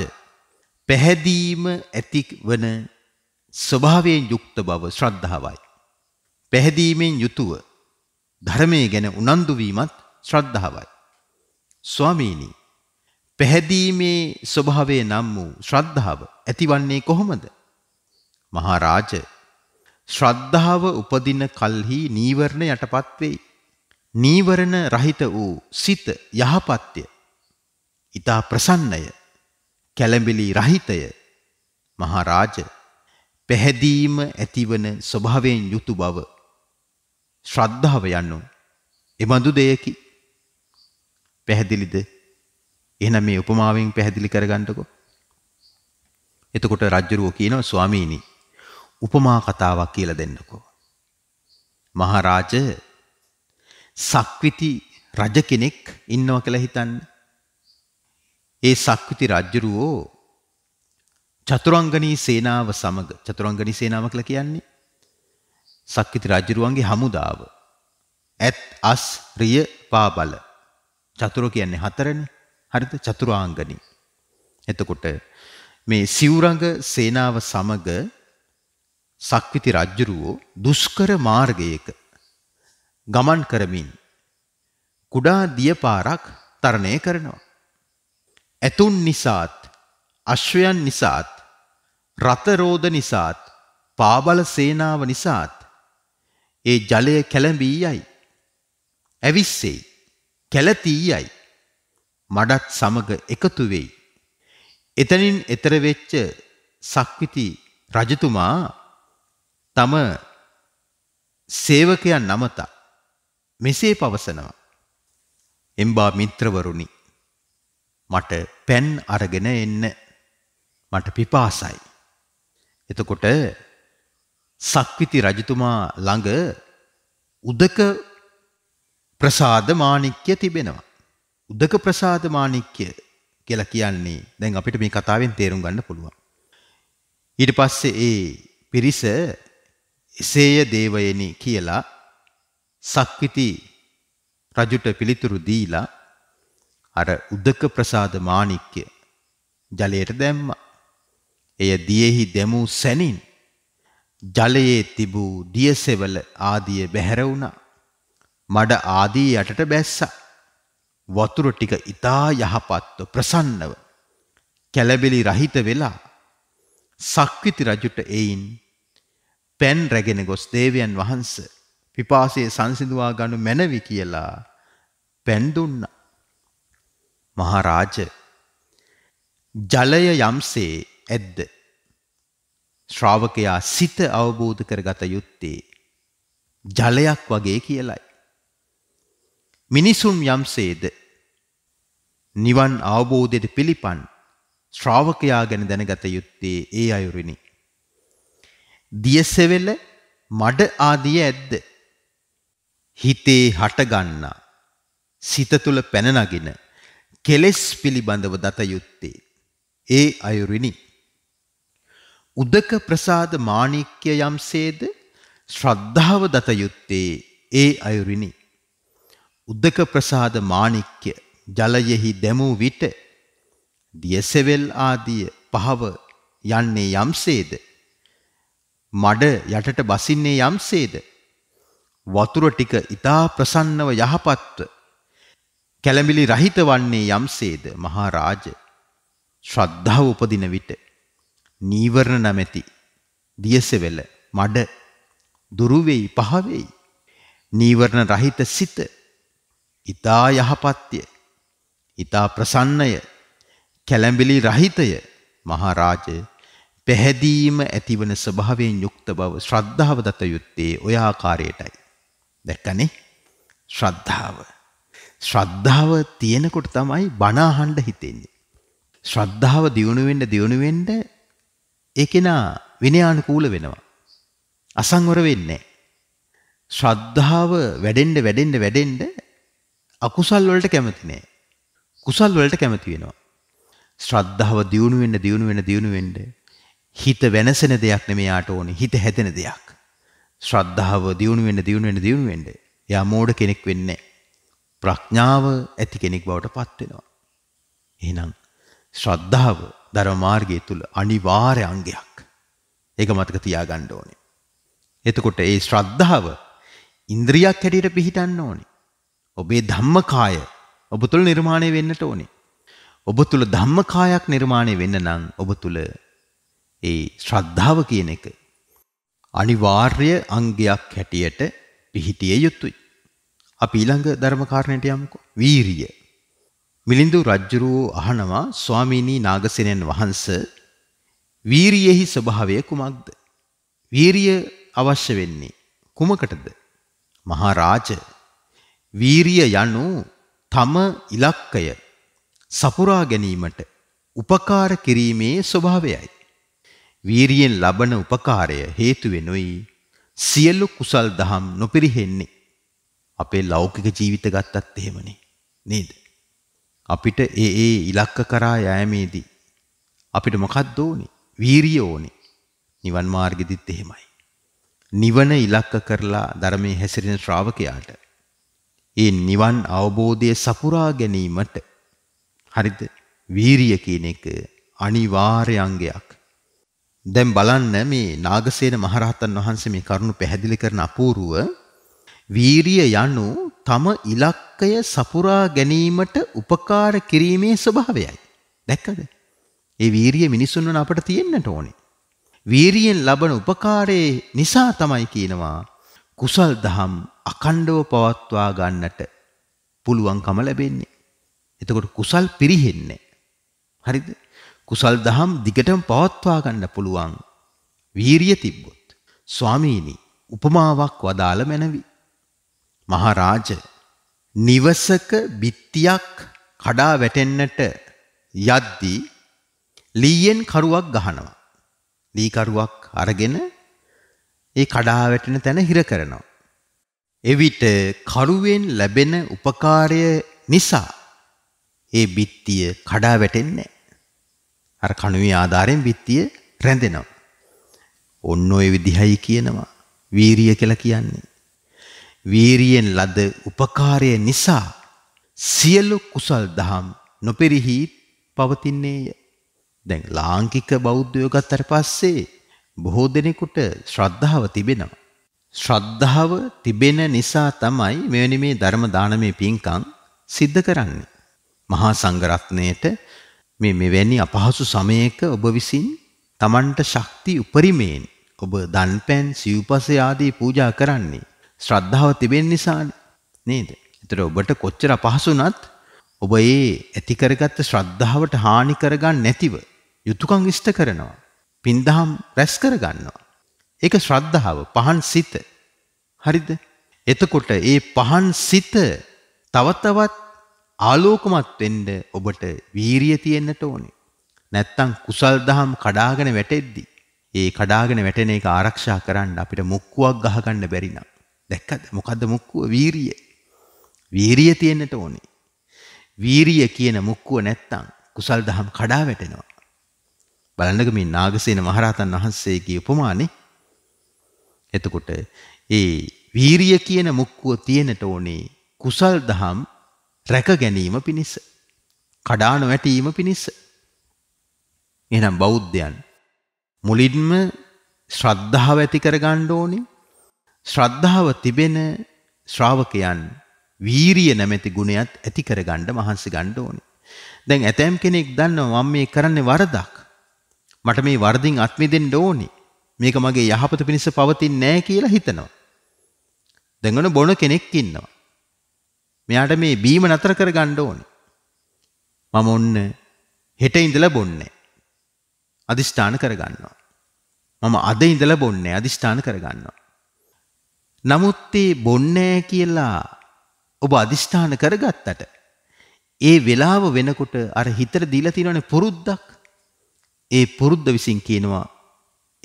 පැහැදීම ඇතිවන ස්වභාවයෙන් යුක්ත බව ශ්‍රද්ධාවයි. පැහැදීමෙන් යුතුව ධර්මයේ ගැන උනන්දු වීමත් ශ්‍රද්ධාවයි. ස්වාමීනි, පැහැදීමේ ස්වභාවය නම් වූ ශ්‍රද්ධාව ඇතිවන්නේ කොහොමද? මහරජ ශ්‍රද්ධාව උපදින කල්හි නීවරණ යටපත් වෙයි. නීවරණ රහිත වූ සිත යහපත්ය. ඊතා ප්‍රසන්නය. කැළඹිලි රහිතය. මහරජ පැහැදීම ඇතිවන ස්වභාවයෙන් යුතු බව ශ්‍රද්ධාව යනු එබඳු දෙයකි. පැහැදිලිද? එහෙනම් මේ උපමාවෙන් පැහැදිලි කරගන්නකො. එතකොට රජ්ජුරුව කියනවා ස්වාමීනි උපමා කතාවක් කියලා දෙන්නකෝ. මහරජා සක්විති රජ කෙනෙක් ඉන්නවා කියලා හිතන්න. ඒ සක්විති රජුරෝ චතුරංගනී සේනාව සමග චතුරංගනී සේනාව කියලා කියන්නේ සක්විති රජුරුවන්ගේ හමුදාව. ඇත් අස් රිය පාබල. චතුර කියන්නේ හතරනේ. හරිද? චතුරාංගනී. එතකොට මේ සිවුරඟ සේනාව සමග සක්විති රජ්ජුරුවෝ දුෂ්කර මාර්ගයක ගමන් කරමින් කුඩා දියපාරක් තරණය කරනවා. ඇතුන් නිසාත් අශ්වයන් නිසාත් රතරෝධ නිසාත් පාබල සේනාව නිසාත් ඒ ජලය කැළඹී යයි. ඇවිස්සෙයි. කැළතී යයි. මඩත් සමග එකතු වෙයි. එතනින් එතර වෙච්ච සක්විති රජතුමා තම සේවකයන් නමතා මෙසේ පවසනවා. එම්බා මිත්‍රවරුනි මට පැන් අරගෙන එන්න මට පිපාසයි. එතකොට සක්විති රජතුමා ළඟ උදක ප්‍රසාද මාණික්‍ය තිබෙනවා. උදක ප්‍රසාද මාණික්‍ය කියලා කියන්නේ දැන් අපිට මේ කතාවෙන් තේරුම් ගන්න පුළුවන්. ඊට පස්සේ ඒ පිරිස එසේය දේවයනි කියලා සක්විති රජුට පිළිතුරු දීලා අර උදක ප්‍රසාද මාණික්‍ය ජලයට දැම්මා. එය දියෙහි දැමූ සැනින් ජලයේ තිබූ දියසෙවල ආදිය බැහැර වුණා. මඩ ආදී යටට බැස්සා. වතුර ටික ඊතා යහපත්ව ප්‍රසන්නව කැළඹිලි රහිත වෙලා සක්විති රජුට එයින් පෙන් රැගෙන ගොස් දේවයන් වහන්සේ පිපාසයේ සංසිඳුවා ගනු මැනවි කියලා පැන් දුන්නා. මහරජ ජලය යම්සේ ඇද්ද ශ්‍රාවකයා සිත අවබෝධ කරගත යුත්තේ ජලයක් වගේ කියලයි. මිනිසුන් යම්සේද නිවන් අවබෝධයට පිළිපන් ශ්‍රාවකයා ගැන දැනගත යුත්තේ ඒ අයුරිනි. දියසෙවෙල මඩ ආදිය ඇද්ද හිතේ හටගන්නා සිත තුළ පැනනගින කෙලෙස් පිළිබඳව දත යුත්තේ ඒ අයුරිනි උදක ප්‍රසාද මාණික්්‍ය යම්සේද ශ්‍රද්ධාව දත යුත්තේ ඒ අයුරිනි උදක ප්‍රසාද මාණික්්‍ය ජලයෙහි දැමූ විට දියසෙවල් ආදිය පහව යන්නේ යම්සේද මඩ යටට බසින්නේ යම්සේද වතුර ටික ඊතා ප්‍රසන්නව යහපත්ව කැළඹිලි රහිත වන්නේ යම්සේද මහරජ ශ්‍රද්ධාව උපදින විට නීවරණ නැමැති දියසෙවල මඩ දුරු වෙයි පහ වෙයි නීවරණ රහිත සිත ඊතා යහපත්ය ඊතා ප්‍රසන්නය කැළඹිලි රහිතය මහරජ පැහැදීම ඇතිවන ස්වභාවයෙන් යුක්ත බව ශ්‍රද්ධාව දත යුත්තේ ඔය ආකාරයටයි දැක්කනේ ශ්‍රද්ධාව. ශ්‍රද්ධාව තියෙනකොට තමයි බණ අහන්න හිතෙන්නේ. ශ්‍රද්ධාව දියුණු වෙන්න දියුණු වෙන්න ඒකේනා විනයානුකූල වෙනවා. අසංවර වෙන්නේ ශ්‍රද්ධාව වැඩෙන්න වැඩෙන්න වැඩෙන්න අකුසල් වලට කැමති නෑ. කුසල් වලට කැමති වෙනවා. ශ්‍රද්ධාව දියුණු වෙන්න දියුණු වෙන්න දියුණු වෙන්න හිත වෙනසෙන දෙයක් නෙමෙයි යාට ඕනේ. හිත හැදෙන දෙයක්. ශ්‍රද්ධාව දියුණු වෙන්න දියුණු වෙන්න දියුණු වෙන්න එයා මෝඩ කෙනෙක් වෙන්නේ ප්‍රඥාව ඇති කෙනෙක් බවට පත් වෙනවා. එහෙනම් ශ්‍රද්ධාව ධර්ම මාර්ගය තුල අනිවාර්ය අංගයක්. ඒක මතක තියාගන්න ඕනේ. එතකොට ඒ ශ්‍රද්ධාව ඉන්ද්‍රියක් හැටියට පිහිටන්න ඕනේ. ඔබේ ධම්මකාය ඔබ තුල නිර්මාණය වෙන්නට ඕනේ. ඔබ තුල ධම්මකායක් නිර්මාණය වෙන්න නම් ඔබ තුල ඒ ශ්‍රද්ධාව කියන එක අනිවාර්ය අංගයක් හැටියට පිහිටිය යුතුයි. අපි ඊළඟ ධර්මකාරණයට යමුකෝ. වීරිය. මිලිඳු රජුරෝ අහනවා ස්වාමීනි නාගසේනන් වහන්ස වීරියෙහි ස්වභාවය කුමක්ද? වීරිය අවශ්‍ය වෙන්නේ කුමකටද? මහරාජ වීරිය යනු තම ඉලක්කය සපුරා ගැනීමට උපකාර කිරීමේ ස්වභාවයයි. වීරියෙන් ලබන උපකාරය හේතු වෙනුයි සියලු කුසල් දහම් නොපිරිහෙන්නේ. අපේ ලෞකික ජීවිත ගත්තත් එහෙමනේ. නේද? අපිට ඒ ඒ ඉලක්ක කරා යෑමේදී අපිට මොකක්ද ඕනේ? වීරිය ඕනේ. නිවන් මාර්ගෙදිත් එහෙමයි. නිවන ඉලක්ක කරලා ධර්මයේ හැසිරෙන ශ්‍රාවකයාට ඒ නිවන් අවබෝධය සපුරා ගැනීමට හරිද? වීරිය කියන එක අනිවාර්ය අංගයක්. දැන් බලන්න මේ නාගසේන මහරහතන් වහන්සේ මේ කරුණ පැහැදිලි කරන අපූර්ව වීරිය යනු තම ඉලක්කය සපුරා ගැනීමට උපකාර කිරීමේ ස්වභාවයයි. දැක්කද? ඒ වීරිය මිනිසුන් වන අපට තියෙන්නට ඕනේ. වීරියෙන් ලබන උපකාරයේ නිසා තමයි කියනවා කුසල් දහම් අකණ්ඩව පවත්වා ගන්නට පුළුවන්කම ලැබෙන්නේ. එතකොට කුසල් පිරිහෙන්නේ. හරිද? කුසල් දහම් දිගටම පවත්වා ගන්න පුළුවන් වීරිය තිබ්බොත් ස්වාමීනි උපමාවක් වදාළ මැනවි මහරාජ නිවසක බිත්තියක් කඩා වැටෙන්නට යද්දී ලීයෙන් කරුවක් ගහනවා ලී කරුවක් අරගෙන ඒ කඩා වැටෙන තැන හිර කරනවා එවිට කරුවෙන් ලැබෙන උපකාරය නිසා ඒ බිත්තිය කඩා වැටෙන්නේ අර කණුවේ ආධාරයෙන් බිත්තිය රැඳෙනවා. ඔන්න ඔය විදිහයි කියනවා. වීරිය කියලා කියන්නේ. වීරියෙන් ලද උපකාරය නිසා සියලු කුසල් දහම් නොපෙරිහි පවතින්නේය. දැන් ලාංකික බෞද්ධයෝ ගත්තට පස්සේ බොහෝ දෙනෙකුට ශ්‍රද්ධාව තිබෙනවා. ශ්‍රද්ධාව තිබෙන නිසා තමයි මෙවැනි මේ ධර්ම දානමය පින්කම් සිද්ධ කරන්නේ. මහා සංඝරත්නයට මේ මෙවැනි අපහසු සමයක ඔබ විසින් Tamanට ශක්ති උපරිමයෙන් ඔබ දන්පැන් සිව්පස ආදී පූජා කරන්නේ ශ්‍රද්ධාව තිබෙන නිසානේ නේද? ඒතර ඔබට කොච්චර අපහසු වුණත් ඔබ ඒ ඇති කරගත්ත ශ්‍රද්ධාවට හානි කරගන්න නැතිව යුතුයකම් ඉෂ්ට කරනවා. පින්දහම් රැස් කරගන්නවා. ඒක ශ්‍රද්ධාව පහන් සිත. හරිද? එතකොට ඒ පහන් සිත තව තවත් ආලෝකමත් වෙන්න ඔබට වීරිය තියෙන්නට ඕනේ. නැත්තම් කුසල් දහම් කඩාගෙන වැටෙද්දි ඒ කඩාගෙන වැටෙන එක ආරක්ෂා කරන්න අපිට මුක්කුවක් ගහගන්න බැරි නම්. දැක්කද? මොකද්ද මුක්කුව? වීරිය. වීරිය තියෙන්නට ඕනේ. වීරිය කියන මුක්කුව නැත්තම් කුසල් දහම් කඩා වැටෙනවා. බලන්නක මේ නාගසේන මහරහතන් වහන්සේගේ උපමානේ. එතකොට ඒ වීරිය කියන මුක්කුව තියෙන්නට ඕනේ කුසල් දහම් රැක ගැනීම පිණිස කඩා නොවැටීම පිණිස එහෙනම් බෞද්ධයන් මුලින්ම ශ්‍රද්ධාව ඇති කරගන්න ඕනේ ශ්‍රද්ධාව තිබෙන ශ්‍රාවකයන් වීරිය නැමැති ගුණයත් ඇති කරගන්න මහන්සි ගන්න ඕනේ දැන් ඇතැම් කෙනෙක් දන්නවා මම මේ කරන්නේ වරදක් මට මේ වරදින් අත් මිදෙන්න ඕනේ මේක මගේ යහපත පිණිස පවතින්නේ නැහැ කියලා හිතනවා දැන් ඔන බොන කෙනෙක් ඉන්නවා මෙයාට මේ බීම නතර කරගන්න ඕන. මම ඔන්න හෙට ඉඳලා බොන්නේ. අදිෂ්ඨාන කරගන්නවා. මම අද ඉඳලා බොන්නේ අදිෂ්ඨාන කරගන්නවා. නමුත් ඒ බොන්නේ කියලා ඔබ අදිෂ්ඨාන කරගත්තට ඒ වෙලාව වෙනකොට අර හිතට දීලා තියෙනනේ පුරුද්දක්. ඒ පුරුද්ද විසින් කියනවා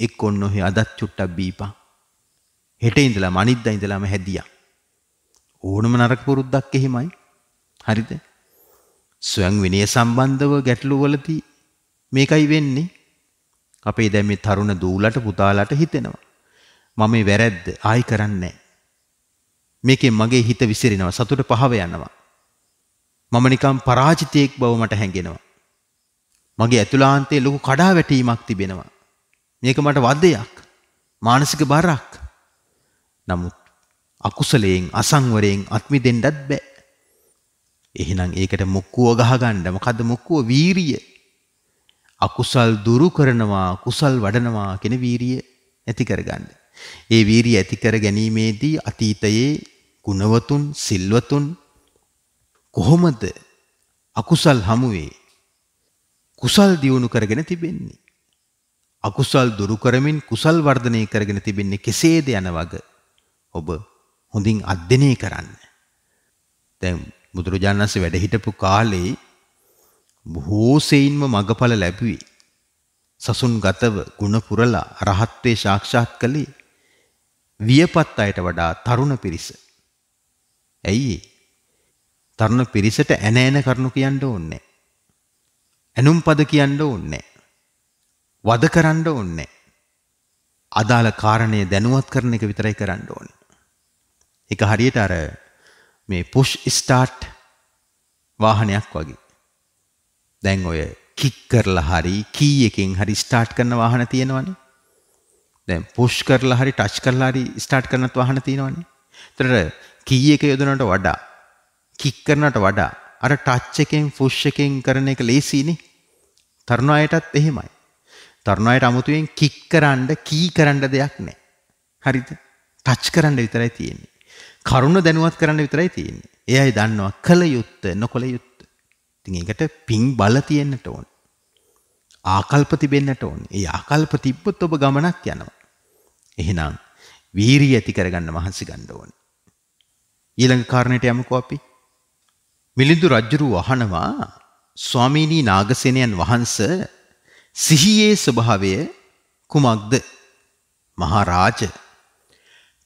එක්ක ඔන්න ඔහේ අදත් චුට්ටක් බීපන්. හෙට ඉඳලා මනිද්දා ඉඳලාම හැදියා. ඕනම නරක පුරුද්දක් එහෙමයි. හරිද? ස්වයං විනය සම්බන්ධව ගැටලුවලදී මේකයි වෙන්නේ. අපේ දැන් මේ තරුණ දූලට පුතාලට හිතෙනවා. මම මේ වැරද්ද ආයි කරන්නේ මේකෙන් මගේ හිත විසිරෙනවා සතුට පහව යනවා. මම නිකම් පරාජිතයෙක් බව මට හැඟෙනවා. මගේ ඇතුළාන්තයේ ලොකු කඩාවැටීමක් තිබෙනවා. මේක මට වදයක්. මානසික බරක්. නමුත් අකුසලයෙන් අසංවරයෙන් අත්මිදෙන්නත් බෑ. එහෙනම් ඒකට මුක්කුව ගහගන්න මොකද මුක්කුව වීරිය. අකුසල් දුරු කරනවා කුසල් වඩනවා කියන වීරිය ඇති කරගන්න. ඒ වීරිය ඇති කර ගැනීමේදී අතීතයේ ගුණවතුන් සිල්වතුන් කොහොමද අකුසල් හමුවේ කුසල් දියුණු කරගෙන තිබෙන්නේ. අකුසල් දුරු කරමින් කුසල් වර්ධනය කරගෙන තිබෙන්නේ කෙසේද යන වග ඔබ හොඳින් අධ්‍යයනය කරන්න. දැන් බුදුරජාණන් වහන්සේ වැඩ හිටපු කාලේ බොහෝ සෙයින්ම මඟඵල ලැබුවේ. සසුන්ගතව ගුණ පුරලා රහත්ත්වේ සාක්ෂාත් කළේ වියපත් අයට වඩා තරුණ පිරිස. ඇයි තරුණ පිරිසට ඇන ඇන කරුණු කියන්න ඕනේ. ඇනුම් පද කියන්න ඕනේ. වද කරන්න ඕනේ. අදාළ කාරණය දැනුවත් කරන එක විතරයි කරන්න ඕනේ. ඒක හරියට අර මේ push start වාහනයක් වගේ. දැන් ඔය කික් කරලා හරි කී එකෙන් හරි ස්ටාර්ට් කරන වාහන තියෙනවනේ. දැන් push කරලා හරි touch කරලා හරි ස්ටාර්ට් කරනත් වාහන තියෙනවනේ. ඒතර කී එක යොදනට වඩා කික් කරනට වඩා අර ටච් එකෙන් push එකෙන් කරන එක ලේසියිනේ. තරුණ අයටත් එහෙමයි. තරුණ අයට අමුතුවෙන් කික් කරන්න කී කරන්න දෙයක් නැහැ. හරිද? ටච් කරන්න විතරයි තියෙන්නේ. කරුණ දැනුවත් කරන්න විතරයි තියෙන්නේ. ඒ අය දන්නවා කල යුත්ත නොකල යුත්ත. ඉතින් ඒකට පිං බල තියෙන්නට ඕන. ආකල්ප තිබෙන්නට ඕන. ඒ ආකල්ප තිබ්බොත් ඔබ ගමනක් යනවා. එහෙනම් වීරිය ඇති කරගන්න මහන්සි ගන්න ඕනේ. ඊළඟ කාරණයට යමුකෝ අපි. මිලිඳු රජුරුව අහනවා ස්වාමීනි නාගසේනයන් වහන්ස සිහියේ ස්වභාවය කුමක්ද? මහරජා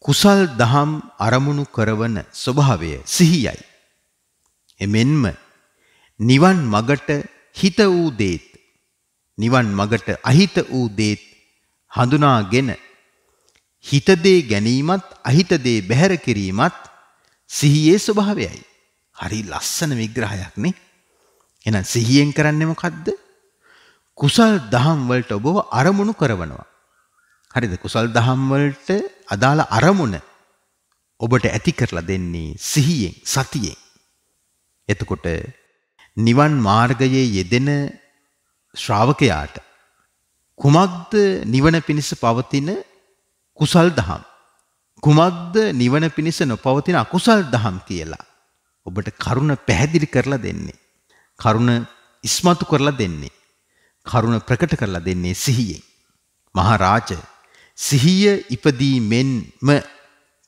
කුසල් දහම් අරමුණු කරවන ස්වභාවය සිහියයි. එමෙන්ම නිවන් මගට හිත වූ දේත් නිවන් මගට අහිත වූ දේත් හඳුනාගෙන හිත දේ ගැනීමත් අහිත දේ බැහැර කිරීමත් සිහියේ ස්වභාවයයි. හරි ලස්සන විග්‍රහයක් නේ. එහෙනම් සිහියෙන් කරන්නේ මොකද්ද? කුසල් දහම් වලට ඔබව අරමුණු කරවනවා. හරිද? කුසල් දහම් වලට අදාළ අරමුණ ඔබට ඇති කරලා දෙන්නේ සිහියෙන් සතියෙන්. එතකොට නිවන් මාර්ගයේ යෙදෙන ශ්‍රාවකයාට කුමක්ද නිවන පිණිස පවතින කුසල් දහම් කුමක්ද නිවන පිණිස නොපවතින අකුසල් දහම් කියලා ඔබට කරුණ පැහැදිලි කරලා දෙන්නේ කරුණ ඉස්මතු කරලා දෙන්නේ කරුණ ප්‍රකට කරලා දෙන්නේ සිහියෙන් මහරජා සිහිය ඉපදීමෙන්ම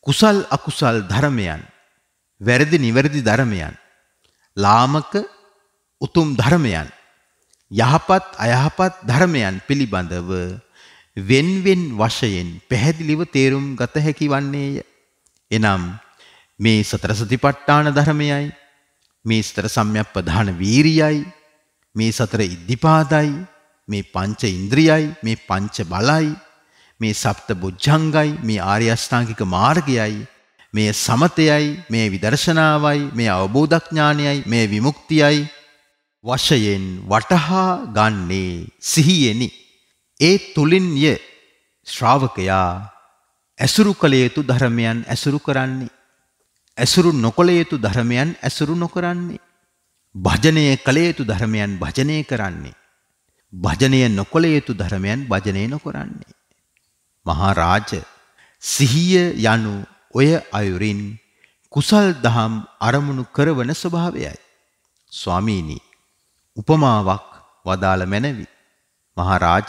කුසල් අකුසල් ධර්මයන් වැරදි නිවැරදි ධර්මයන් ලාමක උතුම් ධර්මයන් යහපත් අයහපත් ධර්මයන් පිළිබඳව වෙන්වෙන් වශයෙන් පැහැදිලිව තේරුම් ගත හැකි වන්නේය. එනම් මේ සතර සතිපට්ඨාන ධර්මයයි මේ සතර සම්‍යප්පදාන වීරියයි මේ සතර ඉද්ධිපාදයි මේ පංච ඉන්ද්‍රියයි මේ පංච බලයි මේ සප්ත බුද්ධංගයි මේ ආර්ය අෂ්ටාංගික මාර්ගයයි මේ සමතයයි මේ විදර්ශනාවයි මේ අවබෝධඥානයයි මේ විමුක්තියයි වශයෙන් වටහා ගන්නේ සිහියෙනි ඒ තුලින්ය ශ්‍රාවකයා ඇසුරු කළ යුතු ධර්මයන් ඇසුරු කරන්නේ ඇසුරු නොකළ යුතු ධර්මයන් ඇසුරු නොකරන්නේ භජනය කළ යුතු ධර්මයන් භජනය කරන්නේ භජනය නොකළ යුතු ධර්මයන් භජනය නොකරන්නේ මහරාජ සිහිය යනු ඔය අයුරින් කුසල් දහම් අරමුණු කරවන ස්වභාවයයි. ස්වාමීනි උපමාවක් වදාළ මැනවි. මහරාජ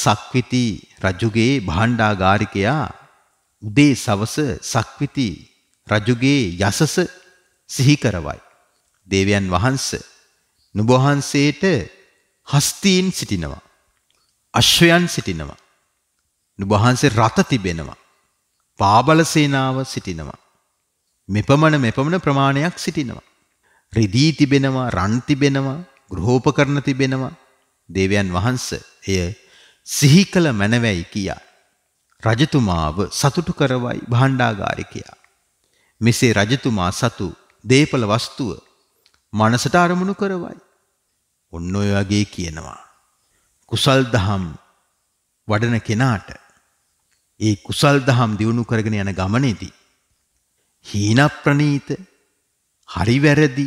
සක්විති රජුගේ භාණ්ඩාගාරිකයා උදේ සවස සක්විති රජුගේ යසස සිහි කරවයි. දේවයන් වහන්ස නුඹ වහන්සේට හස්තීන් සිටිනවා. අශ්වයන් සිටිනවා. නුබහන්සේ රත තිබෙනවා. පාබල සේනාව සිටිනවා. මෙපමණ මෙපමණ ප්‍රමාණයක් සිටිනවා. රිදී තිබෙනවා, රන් තිබෙනවා, ගෘහෝපකරණ තිබෙනවා. දේවයන් වහන්සේ එය සිහි කළ මැනවැයි කියා. රජතුමාව සතුටු කරවයි භාණ්ඩාගාරිකයා. මෙසේ රජතුමා සතු දේපල වස්තුව මනසට අරමුණු කරවයි. ඔන්න ඔය වගේ කියනවා. කුසල් දහම් වඩන කෙනාට ඒ කුසල් දහම් දියුණු කරගෙන යන ගමනේදී හීන ප්‍රනීත හරි වැරදි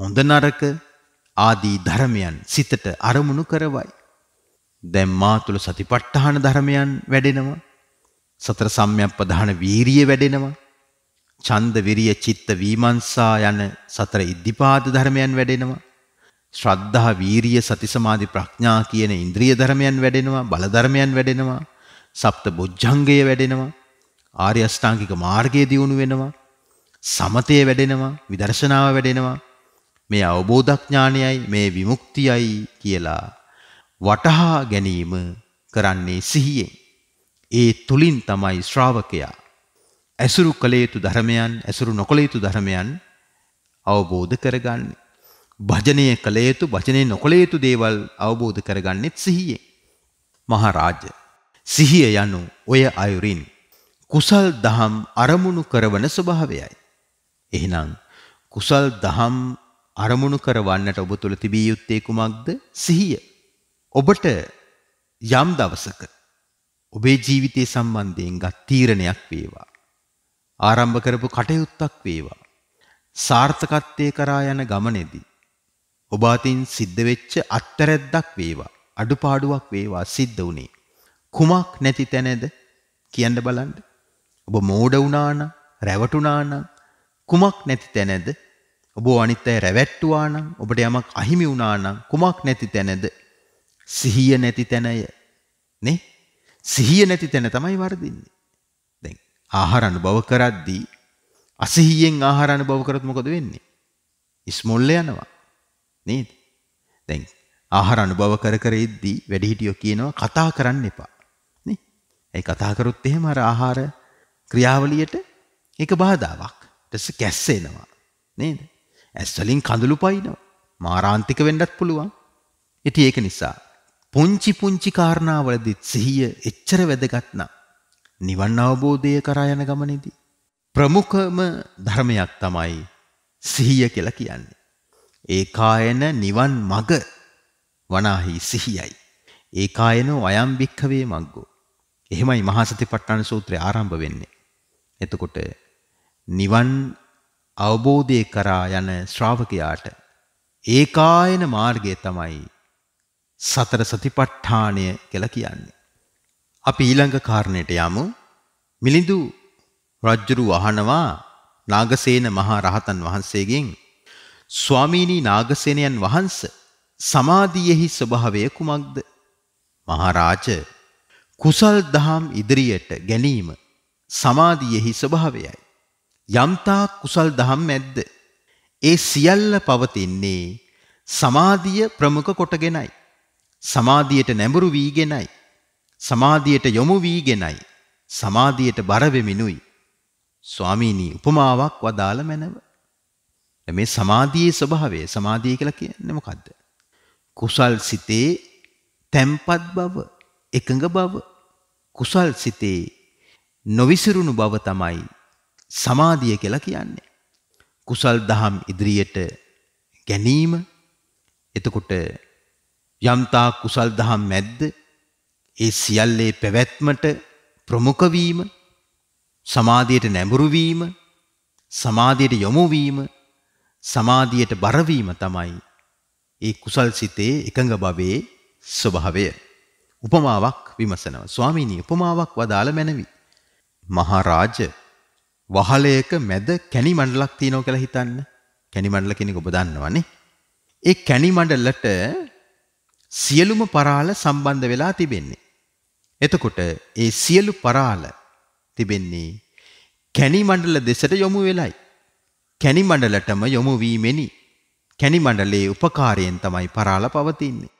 හොඳ නරක ආදී ධර්මයන් සිතට අරමුණු කරවයි. දැන් මා තුල සතිපට්ඨාන ධර්මයන් වැඩෙනවා. සතර සම්‍යක්පදාන වීරිය වැඩෙනවා. ඡන්ද විරිය චිත්ත වීමංසා යන සතර ඉද්ධිපාද ධර්මයන් වැඩෙනවා. ශ්‍රද්ධා වීරිය සති සමාධි ප්‍රඥා කියන ඉන්ද්‍රිය ධර්මයන් වැඩෙනවා බල ධර්මයන් වැඩෙනවා සප්ත බොජ්ජංගය වැඩෙනවා ආර්ය අෂ්ටාංගික මාර්ගය දියුණු වෙනවා සමතය වැඩෙනවා විදර්ශනාව වැඩෙනවා මේ අවබෝධඥානයයි මේ විමුක්තියයි කියලා වටහා ගැනීම කරන්නේ සිහියෙන් ඒ තුලින් තමයි ශ්‍රාවකයා ඇසුරු කළ යුතු ධර්මයන් ඇසුරු නොකළ යුතු ධර්මයන් අවබෝධ කරගන්නේ භජනය කළ යුතු වචනය නොකළ යුතු දේවල් අවබෝධ කරගන්නෙත් සිහියෙන් මහරාජා සිහිය යනු ඔය අයුරින් කුසල් දහම් අරමුණු කරවන ස්වභාවයයි. එහෙනම් කුසල් දහම් අරමුණු කරවන්නට ඔබ තුළ තිබිය යුත්තේ කුමක්ද? සිහිය. ඔබට යම් දවසක ඔබේ ජීවිතය සම්බන්ධයෙන් ගත් තීරණයක් වේවා. ආරම්භ කරපු කටයුත්තක් වේවා. සාර්ථකත්වයේ කරා යන ගමනේදී ඔබ අතින් සිද්ධ වෙච්ච අත්තරැද්දක් වේවා. අඩුපාඩුවක් වේවා සිද්ධ වුණේ. කුමක් නැති තැනද කියන්න බලන්න. ඔබ මෝඩ වුණානම් රැවටුණානම් කුමක් නැති තැනද ඔබ අනිත් අය රැවැට්ටුවානම් ඔබට යමක් අහිමි වුණානම් කුමක් නැති තැනද සිහිය නැති තැනය නේ සිහිය නැති තැන තමයි වර්ධින්නේ. දැන් ආහාර අනුභව කරද්දී අසිහියෙන් ආහාර අනුභව කරොත් මොකද වෙන්නේ? ඉස්මොල්ල යනවා. නේද? දැන් ආහාර අනුභව කර කර ඉද්දී වැඩිහිටියෝ කියනවා කතා කරන්න එපා. ඒ කතා කරොත් එහෙම අර ආහාර ක්‍රියාවලියට ඒක බාධාවක්. ඊටස කැස්ස එනවා. නේද? ඇස් වලින් කඳුළු පයින්නවා. මාරාන්තික වෙන්නත් පුළුවන්. ඉතින් ඒක නිසා පුංචි පුංචි කාරණාවලදීත් සිහිය එච්චර වැදගත් නා. නිවන් අවබෝධය කරා යන ගමනේදී ප්‍රමුඛම ධර්මයක් තමයි සිහිය කියලා කියන්නේ. ඒකායන නිවන් මඟ වනාහි සිහියයි. ඒකායනෝ අයම් භික්ඛවේ මග්ගෝ. එහෙමයි මහා සතිපට්ඨාන සූත්‍රය ආරම්භ වෙන්නේ. එතකොට නිවන් අවබෝධය කරා යන ශ්‍රාවකයාට ඒකායන මාර්ගය තමයි සතර සතිපට්ඨානය කියලා කියන්නේ. අපි ඊළඟ කාරණයට යමු. මිලිඳු රජුරු වහනවා නාගසේන මහා රහතන් වහන්සේගෙන් ස්වාමීනි නාගසේනයන් වහන්ස සමාධියෙහි ස්වභාවය කුමක්ද? මහරජා කුසල් දහම් ඉදිරියට ගැනීම සමාධියෙහි ස්වභාවයයි. යම්තා කුසල් දහම් ඇද්ද. ඒ සියල්ල පවතින්නේ සමාධිය ප්‍රමුඛ කොටගෙනයි. සමාධියට නැඹුරු වීගෙනයි. සමාධියට යොමු වීගෙනයි. සමාධියට බර වෙමිනුයි. ස්වාමීනි උපමාවක් වදාළ මැනව. මේ සමාධියේ ස්වභාවය සමාධිය කියලා කියන්නේ මොකද්ද? කුසල් සිතේ තැම්පත් බව, එකඟ බව, කුසල් සිතේ නොවිසිරුණු බව තමයි සමාධිය කියලා කියන්නේ. කුසල් දහම් ඉදිරියට ගැනීම එතකොට යම්තා කුසල් දහම් මැද්ද ඒ සියල්ලේ පැවැත්මට ප්‍රමුඛ වීම සමාධියට නැඹුරු වීම සමාධියට යොමු වීම සමාධියට බර වීම තමයි ඒ කුසල් සිතේ එකඟ භවයේ ස්වභාවය උපමාවක් විමසනවා. ස්වාමීනි උපමාවක් වදාළ මැනවි. මහරාජ වහලයක මැද කැණි මණ්ඩලක් තියෙනවා කියලා හිතන්න. කැණි මණ්ඩල කෙනෙක් ඔබ දන්නවනේ. ඒ කැණි මණ්ඩලට සියලුම පරාල සම්බන්ධ වෙලා තිබෙන්නේ. එතකොට ඒ සියලු පරාල තිබෙන්නේ කැණි මණ්ඩල දෙසට යොමු වෙලයි. කැණි මණ්ඩලටම යොමු වීමෙනි. කැණි මණ්ඩලයේ උපකාරයෙන් තමයි පරාල පවතින්නේ.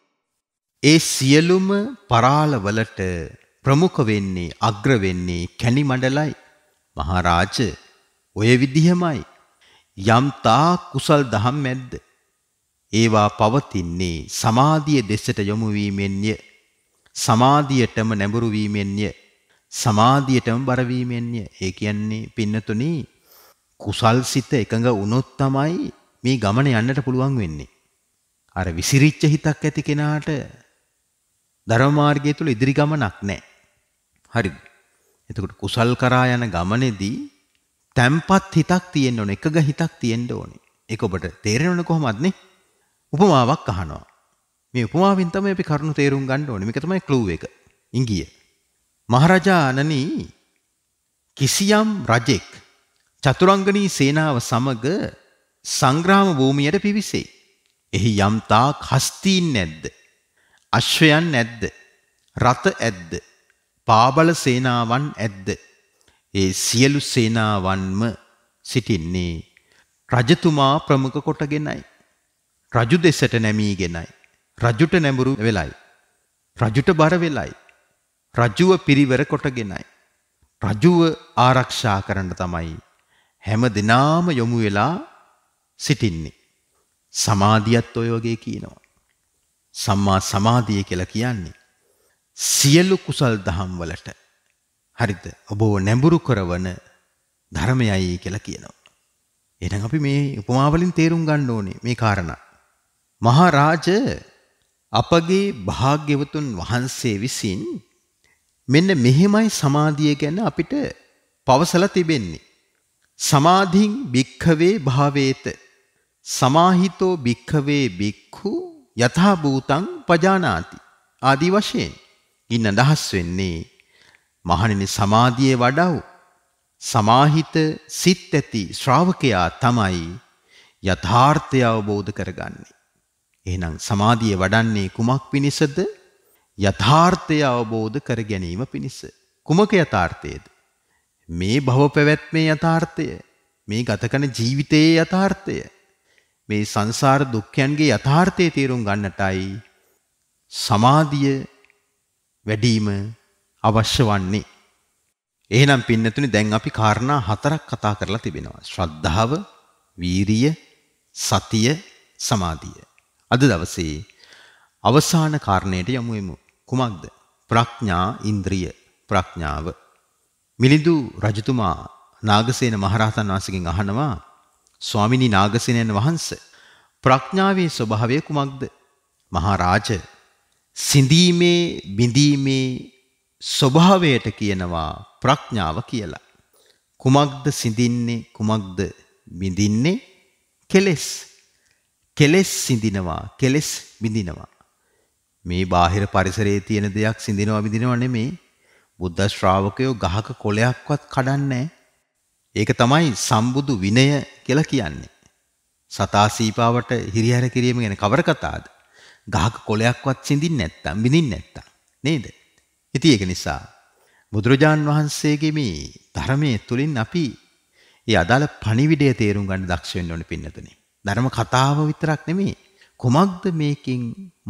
ඒ සියලුම පරාලවලට ප්‍රමුඛ වෙන්නේ අග්‍ර වෙන්නේ කැණි මණ්ඩලයි මහරජ ඔය විදිහමයි යම් තා කුසල් දහම් මැද්ද ඒවා පවතින්නේ සමාධිය දෙසට යොමු වීමෙන්ය සමාධියටම නැඹුරු වීමෙන්ය සමාධියටම බර වීමෙන්ය ඒ කියන්නේ පින්නතුනි කුසල් සිත එකඟ වුණොත් තමයි මේ ගමන යන්නට පුළුවන් වෙන්නේ අර විසිරිච්ච හිතක් ඇති කෙනාට ධර්ම මාර්ගය තුල ඉදිරි ගමනක් නැහැ. හරිද? එතකොට කුසල් කරා යන ගමනේදී තැම්පත් හිතක් තියෙන්න ඕනේ. එකග හිතක් තියෙන්න ඕනේ. ඒක ඔබට තේරෙනවනේ කොහොමද නේ? උපමාවක් අහනවා. මේ උපමාවෙන් තමයි අපි කරුණු තේරුම් ගන්න ඕනේ. මේක තමයි ක්ලූ එක. ඉංගිය. මහරජාණනි කිසියම් රජෙක් චතුරංගනී සේනාව සමග සංග්‍රාම භූමියට පිවිසේ. එහි යම් තාක් හස්තීන් නැද්ද? අශ්වයන් ඇද්ද? රත ඇද්ද? පාබල සේනාවන් ඇද්ද? ඒ සියලු සේනාවන්ම සිටින්නේ රජතුමා ප්‍රමුඛ කොටගෙනයි. රජු දෙසට නැමීගෙනයි. රජුට නැඹුරු වෙලයි. රජුට බර වෙලයි. රජුව පිරිවර කොටගෙනයි. රජුව ආරක්ෂා කරන්න තමයි හැම දිනාම යොමු වෙලා සිටින්නේ. සමාධියත් ඔය වගේ කියනවා. සම්මා සමාධිය කියලා කියන්නේ සියලු කුසල් දහම් වලට හරිද ඔබව නැඹුරු කරවන ධර්මයයි කියලා කියනවා. එහෙනම් අපි මේ උපමා වලින් තේරුම් ගන්න ඕනේ මේ කාරණා. මහරජ අපගේ භාග්‍යවතුන් වහන්සේ විසින් මෙන්න මෙහෙමයි සමාධිය ගැන අපිට පවසලා තිබෙන්නේ. සමාධින් භික්ඛවේ භාවේත සමාහිතෝ භික්ඛවේ භික්ඛු යථා භූතං පජානාති ආදි වශයෙන් ඉන්න අදහස් වෙන්නේ මහණෙනි සමාධියේ වඩව සමාහිත සිත් ඇති ශ්‍රාවකයා තමයි යථාර්ථය අවබෝධ කරගන්නේ එහෙනම් සමාධිය වඩන්නේ කුමක් පිණිසද යථාර්ථය අවබෝධ කර ගැනීම පිණිස කුමක යථාර්ථයේද මේ භව පැවැත්මේ යථාර්ථය මේ ගත කරන ජීවිතයේ යථාර්ථය මේ සංසාර දුක්ඛයන්ගේ යථාර්ථය තේරුම් ගන්නටයි සමාධිය වැඩිම අවශ්‍ය වන්නේ. එහෙනම් පින්නතුනි දැන් අපි කාරණා හතරක් කතා කරලා තිබෙනවා. ශ්‍රද්ධාව, වීරිය, සතිය, සමාධිය. අද දවසේ අවසාන කාරණයට යමු වෙමු. කුමක්ද? ප්‍රඥා ඉන්ද්‍රිය, ප්‍රඥාව. මිලිඳු රජතුමා නාගසේන මහරහතන් වහන්සේගෙන් අහනවා ස්වාමිනි නාගසේනයන් වහන්ස ප්‍රඥාවේ ස්වභාවය කුමක්ද? මහරජ සිඳීමේ බිඳීමේ ස්වභාවයට කියනවා ප්‍රඥාව කියලා. කුමක්ද සිඳින්නේ කුමක්ද බිඳින්නේ? කෙලෙස්. කෙලෙස් සිඳිනවා කෙලෙස් බිඳිනවා. මේ බාහිර පරිසරයේ තියෙන දෙයක් සිඳිනවා බිඳිනවා නෙමේ. බුද්ධ ශ්‍රාවකයෝ ගහක කොළයක්වත් කඩන්නේ ඒක තමයි සම්බුදු විනය කියලා කියන්නේ. සතා සීපාවට හිරිහැර කිරීම ගැන කවර කතාවද? ගහක කොලයක්වත් සිඳින්නේ නැත්තම්, බිඳින්නේ නැත්තම් නේද? ඉතින් ඒක නිසා බුදුරජාන් වහන්සේගේ මේ ධර්මයේ තුලින් අපි ඒ අදාළ පණිවිඩය තේරුම් ගන්න දක්ෂ වෙන්න ඕනේ පින්නතුනේ. ධර්ම කතාව විතරක් නෙමෙයි. කොමක්ද මේකෙන්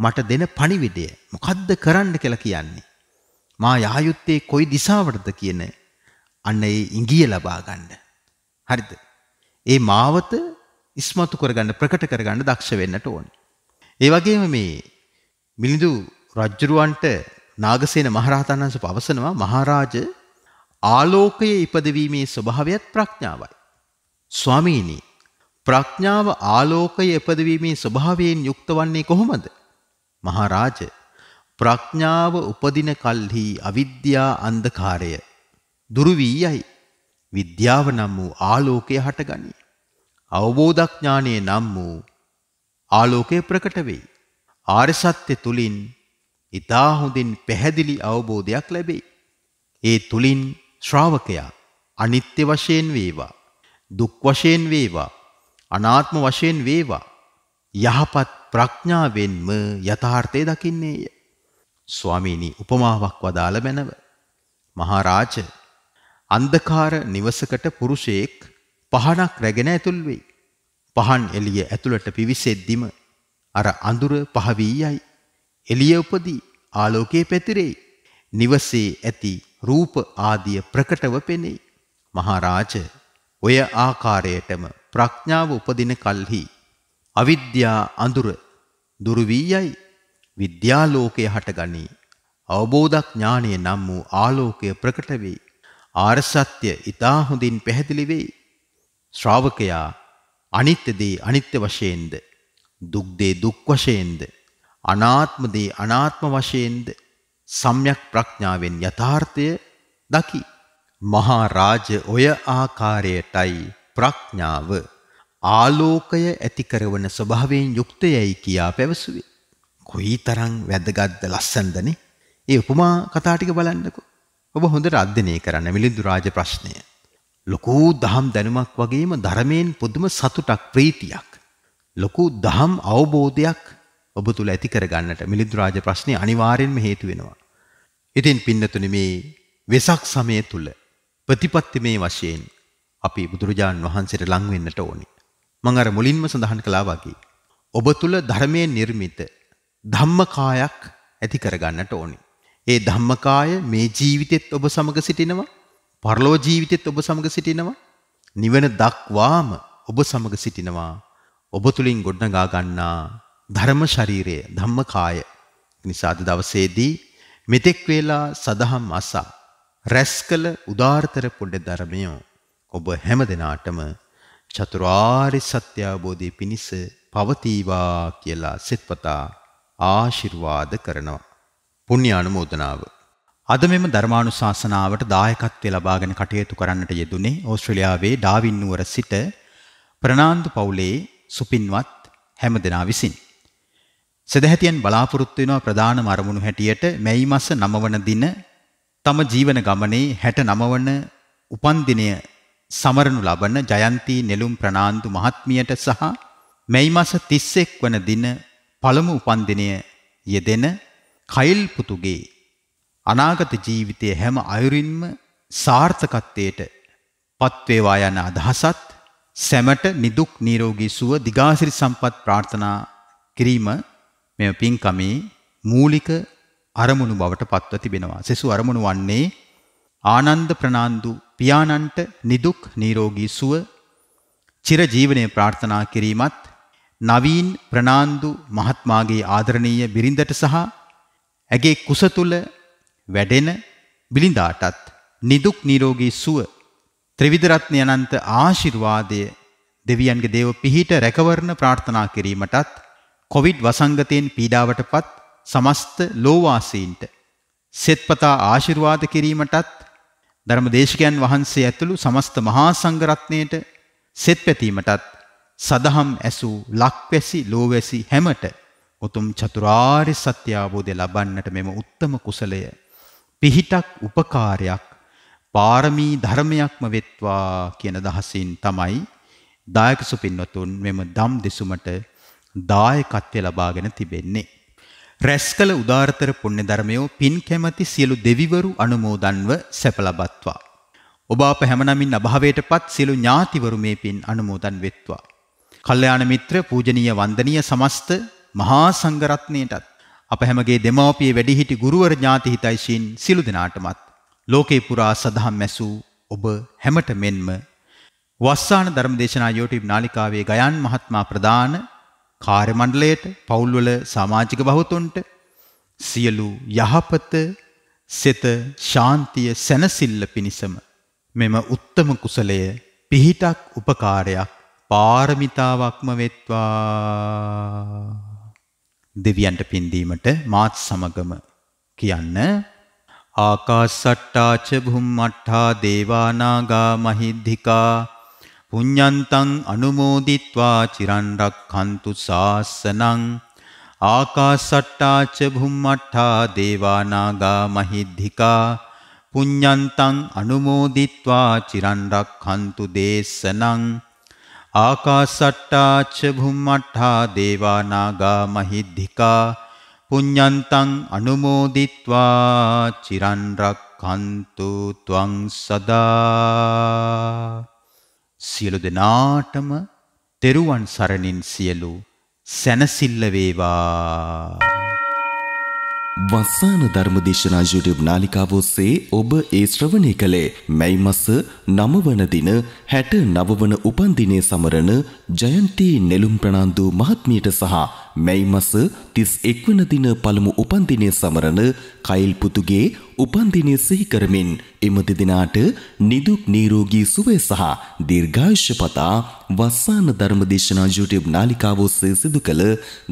මට දෙන පණිවිඩය? මොකද්ද කරන්න කියලා කියන්නේ? මා යහයුත්තේ කොයි දිශාවටද කියන අන්න ඒ ඉංගිය ලබා ගන්න. හරිද? ඒ මාවත ඉස්මතු කරගන්න ප්‍රකට කරගන්න දක්ෂ වෙන්නට ඕන. ඒ වගේම මේ මිලිඳු රජ්ජුරුවන්ට නාගසේන මහරහතන් වහන්සේ පවසනවා මහරජ ආලෝකයේ ඉපදවීමේ ස්වභාවයත් ප්‍රඥාවයි. ස්වාමීනි ප්‍රඥාව ආලෝකයේ ඉපදවීමේ ස්වභාවයෙන් යුක්ත වන්නේ කොහොමද? මහරජ ප්‍රඥාව උපදින කල්හි අවිද්‍යා අන්ධකාරය දුරු වී යයි. විද්‍යාව නම් වූ ආලෝකය හටගනී. අවබෝධඥානයේ නම් වූ ආලෝකය ප්‍රකට වෙයි. ආර්ය සත්‍ය තුලින් ඊතා හොඳින් පැහැදිලි අවබෝධයක් ලැබෙයි. ඒ තුලින් ශ්‍රාවකයා අනිත්‍ය වශයෙන් වේවා, දුක් වශයෙන් වේවා, අනාත්ම වශයෙන් වේවා යහපත් ප්‍රඥාවෙන්ම යථාර්ථය දකින්නේය. ස්වාමීනි උපමාවක් වදාළ මැනව. මහරජා අන්ධකාර නිවසකට පුරුෂයෙක් පහනක් රැගෙන ඇතුල් වෙයි. පහන් එළිය ඇතුළට පිවිසෙද්දිම අර අඳුර පහ වී යයි. එළිය උපදී ආලෝකයේ පැතිරෙයි. නිවසේ ඇති රූප ආදිය ප්‍රකටව පෙනෙයි. මහරජ ඔය ආකාරයටම ප්‍රඥාව උපදින කල්හි අවිද්‍යා අඳුර දුරු වී යයි. විද්‍යාලෝකය හටගනී. අවබෝධඥානය නම් වූ ආලෝකය ප්‍රකට වෙයි. ආර්ය සත්‍ය ඊටා හොඳින් පැහැදිලි වෙයි. ශ්‍රාවකයා අනිත්‍ය දේ අනිත්‍ය වශයෙන්ද දුක් දේ දුක් වශයෙන්ද අනාත්ම දේ අනාත්ම වශයෙන්ද සම්්‍යක් ප්‍රඥාවෙන් යථාර්ථය දකි. මහා රාජ ඔය ආකාරයටයි ප්‍රඥාව ආලෝකය ඇති කරවන ස්වභාවයෙන් යුක්තයයි කියා පැවසුවේ. කොයිතරම් වැදගත්ද ලස්සනදනේ. ඒ උපමා කතා ටික බලන්නකෝ. ඔබ හොඳට අධ්‍යයනය කරන්න මිලිඳු රාජ ප්‍රශ්නය. ලොකු දහම් දැනුමක් වගේම ධර්මයෙන් පුදුම සතුටක් ප්‍රීතියක්. ලොකු දහම් අවබෝධයක් ඔබ තුළ ඇති කරගන්නට මිලිඳු රාජ ප්‍රශ්නය අනිවාර්යෙන්ම හේතු වෙනවා. ඉතින් පින්නතුනි මේ වෙසක් සමය තුල ප්‍රතිපත්තිමේ වශයෙන් අපි බුදුරජාන් වහන්සේට ලං වෙන්නට ඕනේ. මම අර මුලින්ම සඳහන් කළා වගේ ඔබ තුල ධර්මයෙන් නිර්මිත ධම්මකායක් ඇති කරගන්නට ඕනේ. ඒ ධම්මකාය මේ ජීවිතෙත් ඔබ සමග සිටිනවා. පරලෝ ජීවිතෙත් ඔබ සමග සිටිනවා. නිවන දක්වාම ඔබ සමග සිටිනවා. ඔබ තුලින් ගොඩනගා ගන්නා ධර්ම ශරීරය ධම්මකාය. නිසා අද දවසේදී මෙතෙක් වේලා සදහම් අසා රැස් කළ උදාර්තර පොඩ ධර්මය ඔබ හැම දිනාටම චතුරාර්ය සත්‍ය අවබෝධය පිණිස පවතිවා කියලා සෙත්පතා ආශිර්වාද කරනවා පුණ්‍ය අනුමෝදනාව. අද මෙම ධර්මානුශාසනාවට දායකත්වය ලබාගෙන කටයුතු කරන්නට යෙදුනේ ඕස්ට්‍රේලියාවේ ඩාවින් නුවර සිට ප්‍රනාන්දු පවුලේ සුපින්වත් හැම දෙනා විසින්. සදැහැතියන් බලාපොරොත්තු වෙන ප්‍රධානම අරමුණු හැටියට මැයි මස 9 වන දින තම ජීවන ගමනේ 69 වන උපන් දිනය සමරනු ලබන ජයන්ති නෙළුම් ප්‍රනාන්දු මහත්මියට සහ මැයි මස 31 වන දින පළමු උපන් දිනය යෙදෙන කයිල් පුතුගේ අනාගත ජීවිතයේ හැම අයුරින්ම සාර්ථකත්වයට පත්වේවා යන අදහසත් සැමට නිදුක් නිරෝගී සුව දිගාසිරි සම්පත් ප්‍රාර්ථනා කිරීම මෙම පින්කමේ මූලික අරමුණු බවට පත්ව තිබෙනවා. සෙසු අරමුණු වන්නේ ආනන්ද ප්‍රනාන්දු පියාණන්ට නිදුක් නිරෝගී සුව චිරජීවනයේ ප්‍රාර්ථනා කිරීමත් නවීන් ප්‍රනාන්දු මහත්මාගේ ආදරණීය බිරිඳට සහ ඇගේ කුස තුල වැඩෙන බිලිඳාටත් නිදුක් නිරෝගී සුව ත්‍රිවිධ රත්න අනන්ත ආශිර්වාදය දෙවියන්ගේ දේව පිහිට රැකවරණ ප්‍රාර්ථනා කිරීමටත් කොවිඩ් වසංගතයෙන් පීඩාවටපත් සමස්ත ලෝවාසීන්ට සෙත්පතා ආශිර්වාද කිරීමටත් ධර්මදේශකයන් වහන්සේ ඇතුළු සමස්ත මහා සංඝරත්නයට සෙත් පැතීමටත් සදහම් ඇසූ ලක්වැසි ලෝවැසි හැමට උතුම් චතුරාර්ය සත්‍ය අවබෝධය ලබන්නට මෙම උත්තම කුසලය පිහිටක් උපකාරයක් පාරමී ධර්මයක්ම වෙත්වා කියන දහසින් තමයි දායක සුපින්වතුන් මෙම දම් දෙසුමට දායකත්වය ලබාගෙන තිබෙන්නේ. රැස්කල උදාරතර පුණ්‍ය ධර්මයෝ පින් කැමැති සියලු දෙවිවරු අනුමෝදන්ව සැප ලබත්වා. ඔබ අප හැමනමින් අභාවයටපත් සියලු ඥාතිවරු මේ පින් අනුමෝදන් වෙත්වා. කල්යාණ මිත්‍ර පූජනීය වන්දනීය සමස්ත මහා සංඝරත්නයටත් අප හැමගේ දෙමාපිය වැඩිහිටි ගුරුවර ඥාති හිතයිශීන් සිළු දෙනාටමත් ලෝකේ පුරා සදහම් ඇසූ ඔබ හැමට මෙන්ම වස්සාන ධර්මදේශනා YouTube නාලිකාවේ ගයන් මහත්මයා ප්‍රදාන කාර්ය මණ්ඩලයට පවුල්වල සමාජික බහුතුන්ට සියලු යහපත සිත ශාන්තිය සැනසෙල්ල පිණිසම මෙම උත්තම කුසලය පිහිටක් උපකාරයක් පාරමිතාවක්ම වෙත්වා දෙවියන්ට පින්දීමට මාත් සමගම කියන්න ආකාසට්ටාච බුම්මට්ටා දේවානාගා මහිද්దికා පුඤ්ඤන්තං අනුමෝදිත්වා චිරන් රක්ඛන්තු සාසනං ආකාසට්ටාච බුම්මට්ටා දේවානාගා මහිද්దికා පුඤ්ඤන්තං අනුමෝදිත්වා චිරන් රක්ඛන්තු දේශනං ආකාසට්ටාච භුම්මට්ඨා දේවානාගා මහිද්దికා පුඤ්ඤන්තං අනුමෝදිත්වා චිරන් රක්ඛන්තු ත්වං සදා සියලු දෙනාටම තෙරුවන් සරණින් සියලු සැනසille වේවා වස්සාන ධර්මදේශනා YouTube නාලිකාව ඔස්සේ ඔබ ඒ ශ්‍රවණය කළේ මැයි මස 9 වන දින 69 වන උපන්දිනයේ සමරන ජයන්ති නෙළුම් ප්‍රනාන්දු මහත්මියට සහ මැයි මස 31 වන දින පළමු උපන්දිනය සමරන කයිල් පුතුගේ උපන්දිනය සිහි කරමින් එම දෙදෙනාට නිදුක් නිරෝගී සුවය සහ දීර්ඝායුෂ පතා වස්සාන ධර්මදේශනා YouTube නාලිකාව ඔස්සේ සිදු කළ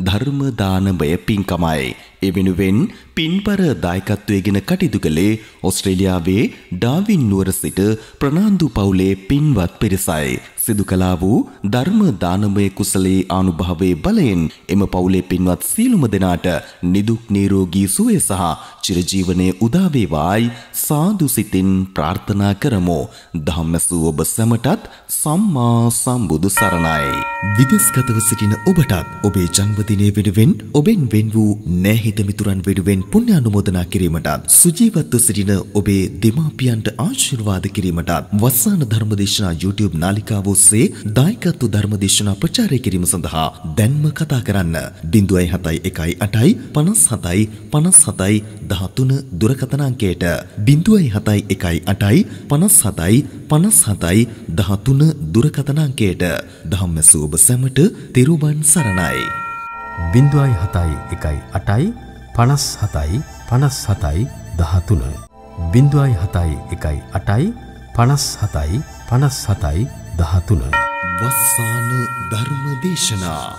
ධර්ම දානමය පින්කමයි. එවෙනුවෙන් පින්පර දායකත්වය ගෙන කටයුතු කළේ ඔස්ට්‍රේලියාවේ ඩාවින් නුවර සිට ප්‍රනාන්දු පවුලේ පින්වත් පිරිසයි. සිදු කලා වූ ධර්ම දානමය කුසලයේ ආනුභාවයේ බලයෙන් එම පවුලේ පින්වත් සියලුම දෙනාට නිදුක් නිරෝගී සුවය සහ චිරජීවනයේ උදා වේවායි සාදු සිතින් ප්‍රාර්ථනා කරමු. ධම්මසු ඔබ සැමටත් සම්මා සම්බුදු සරණයි. විදේශගතව සිටින ඔබටත් ඔබේ ජන්මදිනය වෙනුවෙන් ඔබෙන් වෙන් වූ නැහිත මිතුරන් වෙනුවෙන් වෙනුවෙන් පුණ්‍ය අනුමෝදනා කිරීමටත් සුජීවත්ව සිටින ඔබේ දෙමාපියන්ට ආශිර්වාද කිරීමටත් වස්සාන ධර්මදේශනා YouTube නාලිකාව ඔස්සේ දායකත්ව ධර්මදේශනා ප්‍රචාරය කිරීම සඳහා දැන්ම කතා කරන්න 0.71 57 57 13 දුරකථන අංකයට 0.71 57 57 13 දුරකථන අංකයට ධම්මසෝබ සැමට තෙරුවන් සරණයි 0.71 8 පනස් හතයි පනස් හතයි දහතුන බිඳුවයි හතයි එකයි අටයි පනස් හතයි පනස් හතයි දහතුන වස්සාන ධර්ම දේශනා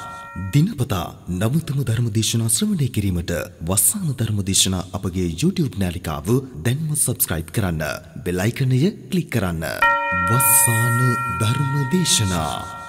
දිනපතා නමුතම ධර්ම දේශනා ශ්‍රවණය කිරීමට වස්සාන ධර්ම දේශනා අපගේ YouTube නාලිකාව දැන්ම සබස්ක්‍රයිබ් කරන්න බෙලයිකනය කලික් කරන්න වස්සාන ධර්ම දේශනා